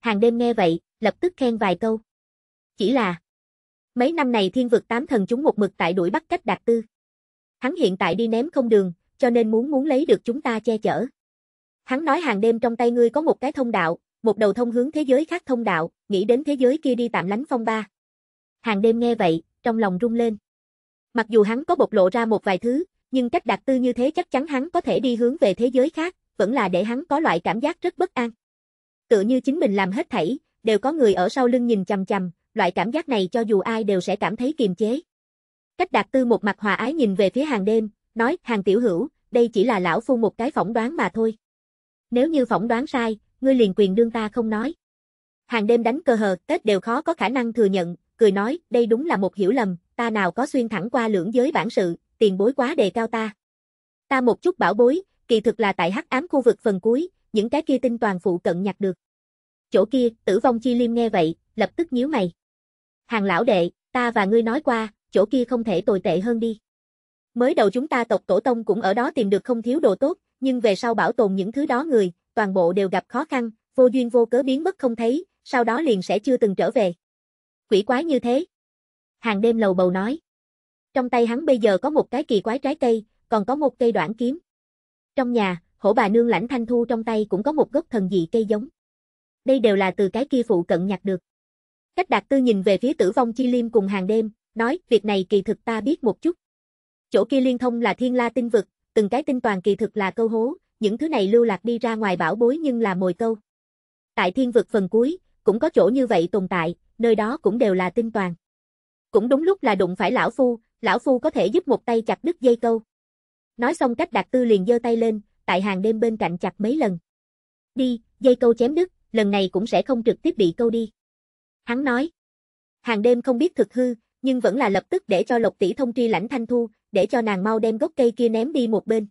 Hàng đêm nghe vậy, lập tức khen vài câu. Chỉ là, mấy năm này thiên vực tám thần chúng một mực tại đuổi bắt cách đạt tư. Hắn hiện tại đi ném không đường, cho nên muốn muốn lấy được chúng ta che chở. Hắn nói hàng đêm trong tay ngươi có một cái thông đạo, một đầu thông hướng thế giới khác thông đạo, nghĩ đến thế giới kia đi tạm lánh phong ba. Hàng đêm nghe vậy, trong lòng rung lên. Mặc dù hắn có bộc lộ ra một vài thứ, nhưng cách đạt tư như thế chắc chắn hắn có thể đi hướng về thế giới khác, vẫn là để hắn có loại cảm giác rất bất an. Tựa như chính mình làm hết thảy, đều có người ở sau lưng nhìn chằm chằm, loại cảm giác này cho dù ai đều sẽ cảm thấy kiềm chế. Cách đạt tư một mặt hòa ái nhìn về phía hàng đêm, nói, hàng tiểu hữu, đây chỉ là lão phu một cái phỏng đoán mà thôi. Nếu như phỏng đoán sai, ngươi liền quyền đương ta không nói. Hàng đêm đánh cơ hờ, Tết đều khó có khả năng thừa nhận, cười nói, đây đúng là một hiểu lầm, ta nào có xuyên thẳng qua lưỡng giới bản sự, tiền bối quá đề cao ta. Ta một chút bảo bối, kỳ thực là tại hắc ám khu vực phần cuối, những cái kia tinh toàn phụ cận nhặt được. Chỗ kia, tử vong chi liêm nghe vậy, lập tức nhíu mày. Hàng lão đệ, ta và ngươi nói qua, chỗ kia không thể tồi tệ hơn đi. Mới đầu chúng ta tộc tổ tông cũng ở đó tìm được không thiếu đồ tốt, nhưng về sau bảo tồn những thứ đó người, toàn bộ đều gặp khó khăn, vô duyên vô cớ biến mất không thấy, sau đó liền sẽ chưa từng trở về. Quỷ quái như thế. Hàng đêm lầu bầu nói. Trong tay hắn bây giờ có một cái kỳ quái trái cây, còn có một cây đoạn kiếm. Trong nhà, hổ bà nương lãnh thanh thu trong tay cũng có một gốc thần dị cây giống. Đây đều là từ cái kia phụ cận nhặt được. Cách đạt tư nhìn về phía tử vong chi liêm cùng hàng đêm, nói việc này kỳ thực ta biết một chút. Chỗ kia liên thông là thiên la tinh vực, từng cái tinh toàn kỳ thực là câu hố, những thứ này lưu lạc đi ra ngoài bảo bối nhưng là mồi câu. Tại thiên vực phần cuối, cũng có chỗ như vậy tồn tại, nơi đó cũng đều là tinh toàn. Cũng đúng lúc là đụng phải lão phu, lão phu có thể giúp một tay chặt đứt dây câu. Nói xong cách đạt tư liền giơ tay lên, tại hàng đêm bên cạnh chặt mấy lần. Đi, dây câu chém đứt, lần này cũng sẽ không trực tiếp bị câu đi. Hắn nói. Hàng đêm không biết thực hư, nhưng vẫn là lập tức để cho lộc tỷ thông tri lãnh thanh thu, để cho nàng mau đem gốc cây kia ném đi một bên.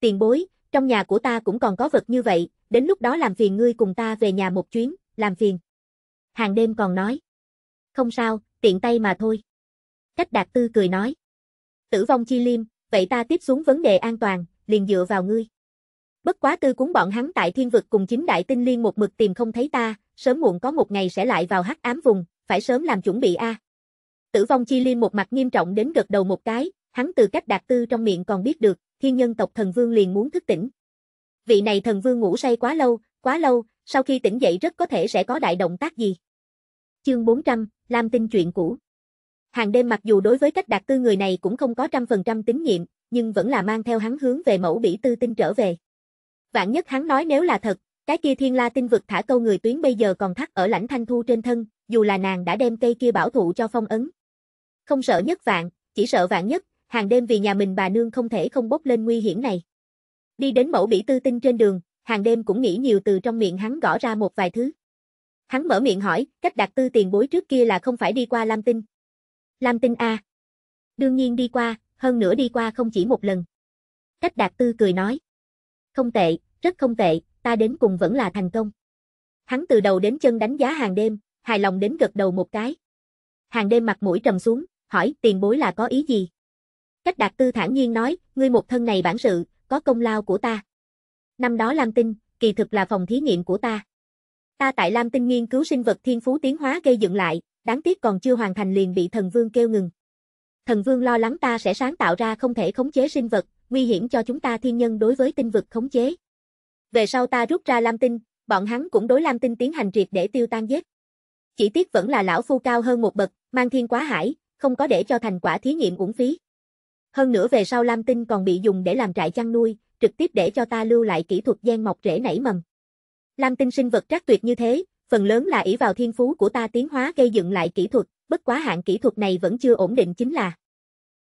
Tiền bối, trong nhà của ta cũng còn có vật như vậy, đến lúc đó làm phiền ngươi cùng ta về nhà một chuyến, làm phiền. Hàng đêm còn nói. Không sao, tiện tay mà thôi. Cách đạt tư cười nói. Tử vong chi liêm, vậy ta tiếp xuống vấn đề an toàn, liền dựa vào ngươi. Bất quá tư cuốn bọn hắn tại thiên vực cùng chính đại tinh liên một mực tìm không thấy ta, sớm muộn có một ngày sẽ lại vào hắc ám vùng, phải sớm làm chuẩn bị a. Tử vong chi Liêm một mặt nghiêm trọng đến gật đầu một cái, hắn từ cách đạt tư trong miệng còn biết được, thiên nhân tộc thần vương liền muốn thức tỉnh. Vị này thần vương ngủ say quá lâu, quá lâu, sau khi tỉnh dậy rất có thể sẽ có đại động tác gì. Chương 400, Lam tin chuyện cũ. Hàng đêm mặc dù đối với cách đạt tư người này cũng không có trăm phần trăm tín nhiệm, nhưng vẫn là mang theo hắn hướng về mẫu bỉ tư tinh trở về. Vạn nhất hắn nói nếu là thật, cái kia thiên la tinh vực thả câu người tuyến bây giờ còn thắt ở lãnh thanh thu trên thân, dù là nàng đã đem cây kia bảo thụ cho phong ấn. Không sợ nhất vạn, chỉ sợ vạn nhất, hàng đêm vì nhà mình bà nương không thể không bốc lên nguy hiểm này. Đi đến mẫu bỉ tư tinh trên đường, hàng đêm cũng nghĩ nhiều từ trong miệng hắn gõ ra một vài thứ. Hắn mở miệng hỏi, cách đặt tư tiền bối trước kia là không phải đi qua Lam Tinh, Lam Tinh A. Đương nhiên đi qua, hơn nữa đi qua không chỉ một lần. Cách đạt tư cười nói. Không tệ, rất không tệ, ta đến cùng vẫn là thành công. Hắn từ đầu đến chân đánh giá hàng đêm, hài lòng đến gật đầu một cái. Hàng đêm mặt mũi trầm xuống, hỏi tiền bối là có ý gì? Cách đạt tư thản nhiên nói, ngươi một thân này bản sự, có công lao của ta. Năm đó Lam Tinh, kỳ thực là phòng thí nghiệm của ta. Ta tại Lam Tinh nghiên cứu sinh vật thiên phú tiến hóa gây dựng lại, đáng tiếc còn chưa hoàn thành liền bị thần vương kêu ngừng. Thần vương lo lắng ta sẽ sáng tạo ra không thể khống chế sinh vật, nguy hiểm cho chúng ta thiên nhân đối với tinh vực khống chế. Về sau ta rút ra Lam Tinh, bọn hắn cũng đối Lam Tinh tiến hành triệt để tiêu tan giết. Chỉ tiếc vẫn là lão phu cao hơn một bậc, mang thiên quá hải, không có để cho thành quả thí nghiệm uổng phí. Hơn nữa về sau Lam Tinh còn bị dùng để làm trại chăn nuôi, trực tiếp để cho ta lưu lại kỹ thuật gen mọc rễ nảy mầm. Lam Tinh sinh vật trác tuyệt như thế, phần lớn là ỷ vào thiên phú của ta tiến hóa gây dựng lại kỹ thuật, bất quá hạng kỹ thuật này vẫn chưa ổn định chính là.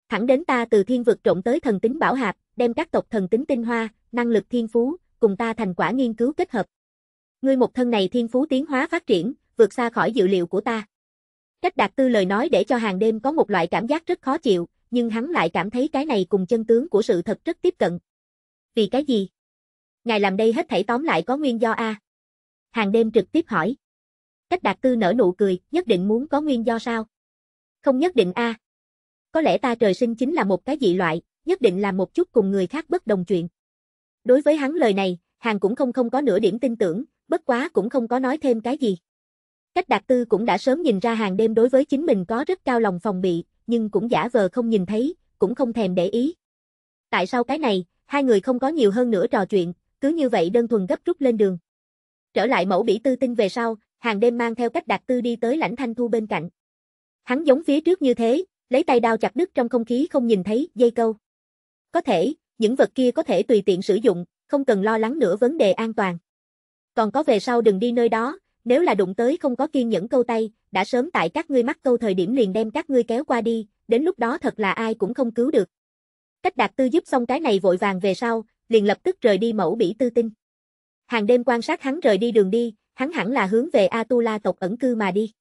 Thẳng đến ta từ thiên vực trộn tới thần tính bảo hạp, đem các tộc thần tính tinh hoa, năng lực thiên phú, cùng ta thành quả nghiên cứu kết hợp. Ngươi một thân này thiên phú tiến hóa phát triển, vượt xa khỏi dự liệu của ta. Cách đạt tư lời nói để cho hàng đêm có một loại cảm giác rất khó chịu, nhưng hắn lại cảm thấy cái này cùng chân tướng của sự thật rất tiếp cận. Vì cái gì? Ngài làm đây hết thảy tóm lại có nguyên do A hàng đêm trực tiếp hỏi. Cách đạt tư nở nụ cười, nhất định muốn có nguyên do sao? Không nhất định a. Có lẽ ta trời sinh chính là một cái dị loại, nhất định là một chút cùng người khác bất đồng chuyện. Đối với hắn lời này, hàng cũng không không có nửa điểm tin tưởng, bất quá cũng không có nói thêm cái gì. Cách đạt tư cũng đã sớm nhìn ra hàng đêm đối với chính mình có rất cao lòng phòng bị, nhưng cũng giả vờ không nhìn thấy, cũng không thèm để ý. Tại sao cái này, hai người không có nhiều hơn nữa trò chuyện, cứ như vậy đơn thuần gấp rút lên đường. Trở lại mẫu bỉ tư tinh về sau, hàng đêm mang theo cách đạt tư đi tới lãnh thanh thu bên cạnh. Hắn giống phía trước như thế, lấy tay đao chặt đứt trong không khí không nhìn thấy dây câu. Có thể, những vật kia có thể tùy tiện sử dụng, không cần lo lắng nữa vấn đề an toàn. Còn có về sau đừng đi nơi đó, nếu là đụng tới không có kiên nhẫn câu tay, đã sớm tại các ngươi mắc câu thời điểm liền đem các ngươi kéo qua đi, đến lúc đó thật là ai cũng không cứu được. Cách đạt tư giúp xong cái này vội vàng về sau, liền lập tức rời đi mẫu bỉ tư tinh. Hàng đêm quan sát hắn rời đi đường đi, hắn hẳn là hướng về Atula tộc ẩn cư mà đi.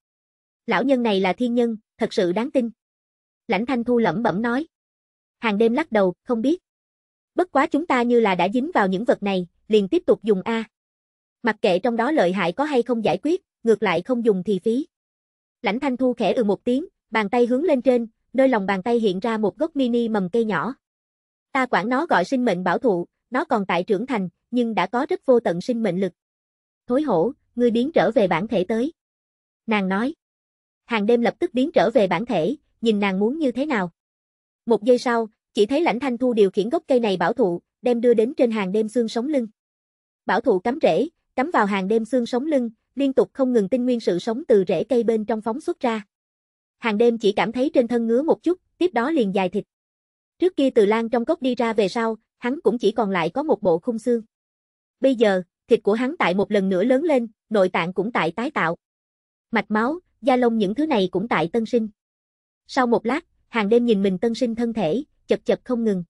Lão nhân này là thiên nhân, thật sự đáng tin. Lãnh Thanh Thu lẩm bẩm nói. Hàng đêm lắc đầu, không biết. Bất quá chúng ta như là đã dính vào những vật này, liền tiếp tục dùng A. Mặc kệ trong đó lợi hại có hay không giải quyết, ngược lại không dùng thì phí. Lãnh Thanh Thu khẽ ừ một tiếng, bàn tay hướng lên trên, nơi lòng bàn tay hiện ra một gốc mini mầm cây nhỏ. Ta quản nó gọi sinh mệnh bảo thụ, nó còn tại trưởng thành, nhưng đã có rất vô tận sinh mệnh lực. Thối hổ, ngươi biến trở về bản thể tới. Nàng nói. Hàng đêm lập tức biến trở về bản thể, nhìn nàng muốn như thế nào. Một giây sau, chỉ thấy lãnh thanh thu điều khiển gốc cây này bảo thụ, đem đưa đến trên hàng đêm xương sống lưng. Bảo thụ cắm rễ, cắm vào hàng đêm xương sống lưng, liên tục không ngừng tinh nguyên sự sống từ rễ cây bên trong phóng xuất ra. Hàng đêm chỉ cảm thấy trên thân ngứa một chút, tiếp đó liền dài thịt. Trước kia từ lan trong cốc đi ra về sau, hắn cũng chỉ còn lại có một bộ khung xương. Bây giờ, thịt của hắn tại một lần nữa lớn lên, nội tạng cũng tại tái tạo. Mạch máu, da lông những thứ này cũng tại tân sinh. Sau một lát, hàng đêm nhìn mình tân sinh thân thể, chật chật không ngừng.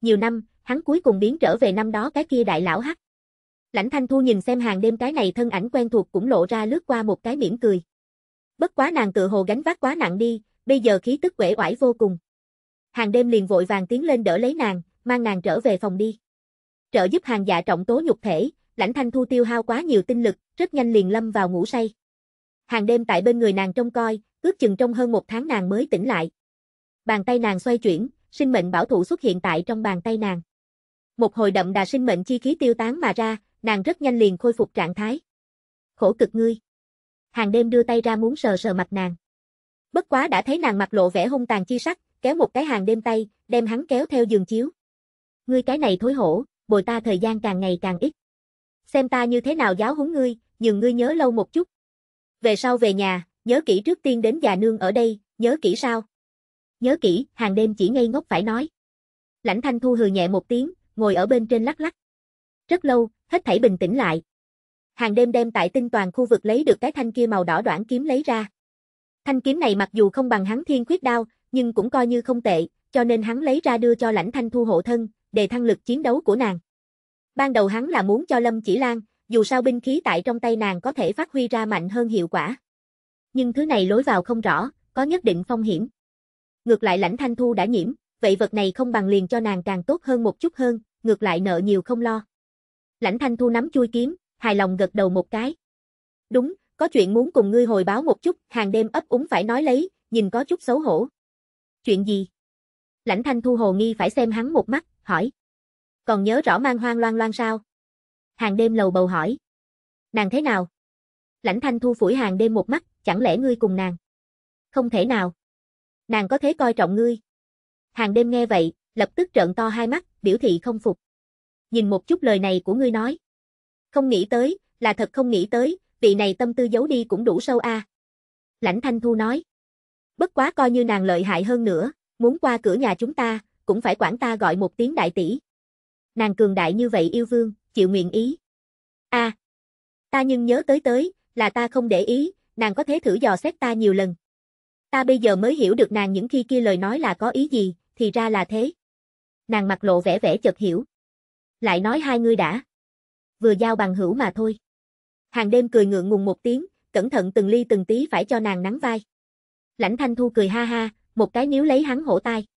Nhiều năm, hắn cuối cùng biến trở về năm đó cái kia đại lão hắc. Lãnh Thanh Thu nhìn xem hàng đêm cái này thân ảnh quen thuộc cũng lộ ra lướt qua một cái mỉm cười. Bất quá nàng tự hồ gánh vác quá nặng đi, bây giờ khí tức quể oải vô cùng. Hàng đêm liền vội vàng tiến lên đỡ lấy nàng, mang nàng trở về phòng đi. Trợ giúp hàng dạ trọng tố nhục thể, lãnh thanh thu tiêu hao quá nhiều tinh lực, rất nhanh liền lâm vào ngủ say. Hàng đêm tại bên người nàng trông coi, ước chừng trong hơn một tháng nàng mới tỉnh lại. Bàn tay nàng xoay chuyển, sinh mệnh bảo thủ xuất hiện tại trong bàn tay nàng. Một hồi đậm đà sinh mệnh chi khí tiêu tán mà ra, nàng rất nhanh liền khôi phục trạng thái. Khổ cực ngươi. Hàng đêm đưa tay ra muốn sờ sờ mặt nàng. Bất quá đã thấy nàng mặt lộ vẻ hung tàn chi sắc, kéo một cái hàng đêm tay, đem hắn kéo theo giường chiếu ngươi cái này thối hổ, bồi ta thời gian càng ngày càng ít. Xem ta như thế nào giáo huấn ngươi, nhưng ngươi nhớ lâu một chút. Về sau về nhà, nhớ kỹ trước tiên đến già nương ở đây, nhớ kỹ sao? Nhớ kỹ, hàng đêm chỉ ngây ngốc phải nói. Lãnh Thanh Thu hừ nhẹ một tiếng, ngồi ở bên trên lắc lắc. Rất lâu, hết thảy bình tĩnh lại. Hàng đêm đem tại tinh toàn khu vực lấy được cái thanh kia màu đỏ đoạn kiếm lấy ra. Thanh kiếm này mặc dù không bằng hắn thiên khuyết đao, nhưng cũng coi như không tệ, cho nên hắn lấy ra đưa cho lãnh thanh thu hộ thân, đề thăng lực chiến đấu của nàng. Ban đầu hắn là muốn cho Lâm Chỉ Lan, dù sao binh khí tại trong tay nàng có thể phát huy ra mạnh hơn hiệu quả. Nhưng thứ này lối vào không rõ, có nhất định phong hiểm. Ngược lại lãnh thanh thu đã nhiễm, vậy vật này không bằng liền cho nàng càng tốt hơn một chút hơn, ngược lại nợ nhiều không lo. Lãnh thanh thu nắm chui kiếm, hài lòng gật đầu một cái. Đúng, có chuyện muốn cùng ngươi hồi báo một chút, hàng đêm ấp úng phải nói lấy, nhìn có chút xấu hổ. Chuyện gì? Lãnh thanh thu hồ nghi phải xem hắn một mắt, hỏi. Còn nhớ rõ mang hoang loan loan sao? Hàng đêm lầu bầu hỏi. Nàng thế nào? Lãnh thanh thu phủi hàng đêm một mắt, chẳng lẽ ngươi cùng nàng? Không thể nào. Nàng có thế coi trọng ngươi. Hàng đêm nghe vậy, lập tức trợn to hai mắt, biểu thị không phục. Nhìn một chút lời này của ngươi nói. Không nghĩ tới, là thật không nghĩ tới, vị này tâm tư giấu đi cũng đủ sâu a. À. Lãnh Thanh Thu nói. Bất quá coi như nàng lợi hại hơn nữa, muốn qua cửa nhà chúng ta, cũng phải quản ta gọi một tiếng đại tỷ. Nàng cường đại như vậy yêu vương, chịu nguyện ý. a à, ta nhưng nhớ tới tới, là ta không để ý, nàng có thể thử dò xét ta nhiều lần. Ta bây giờ mới hiểu được nàng những khi kia lời nói là có ý gì, thì ra là thế. Nàng mặt lộ vẻ vẻ chợt hiểu. Lại nói hai người đã. Vừa giao bằng hữu mà thôi. Hàng đêm cười ngượng ngùng một tiếng, cẩn thận từng ly từng tí phải cho nàng nắng vai. Lãnh Thanh Thu cười ha ha, một cái níu lấy hắn hổ tai.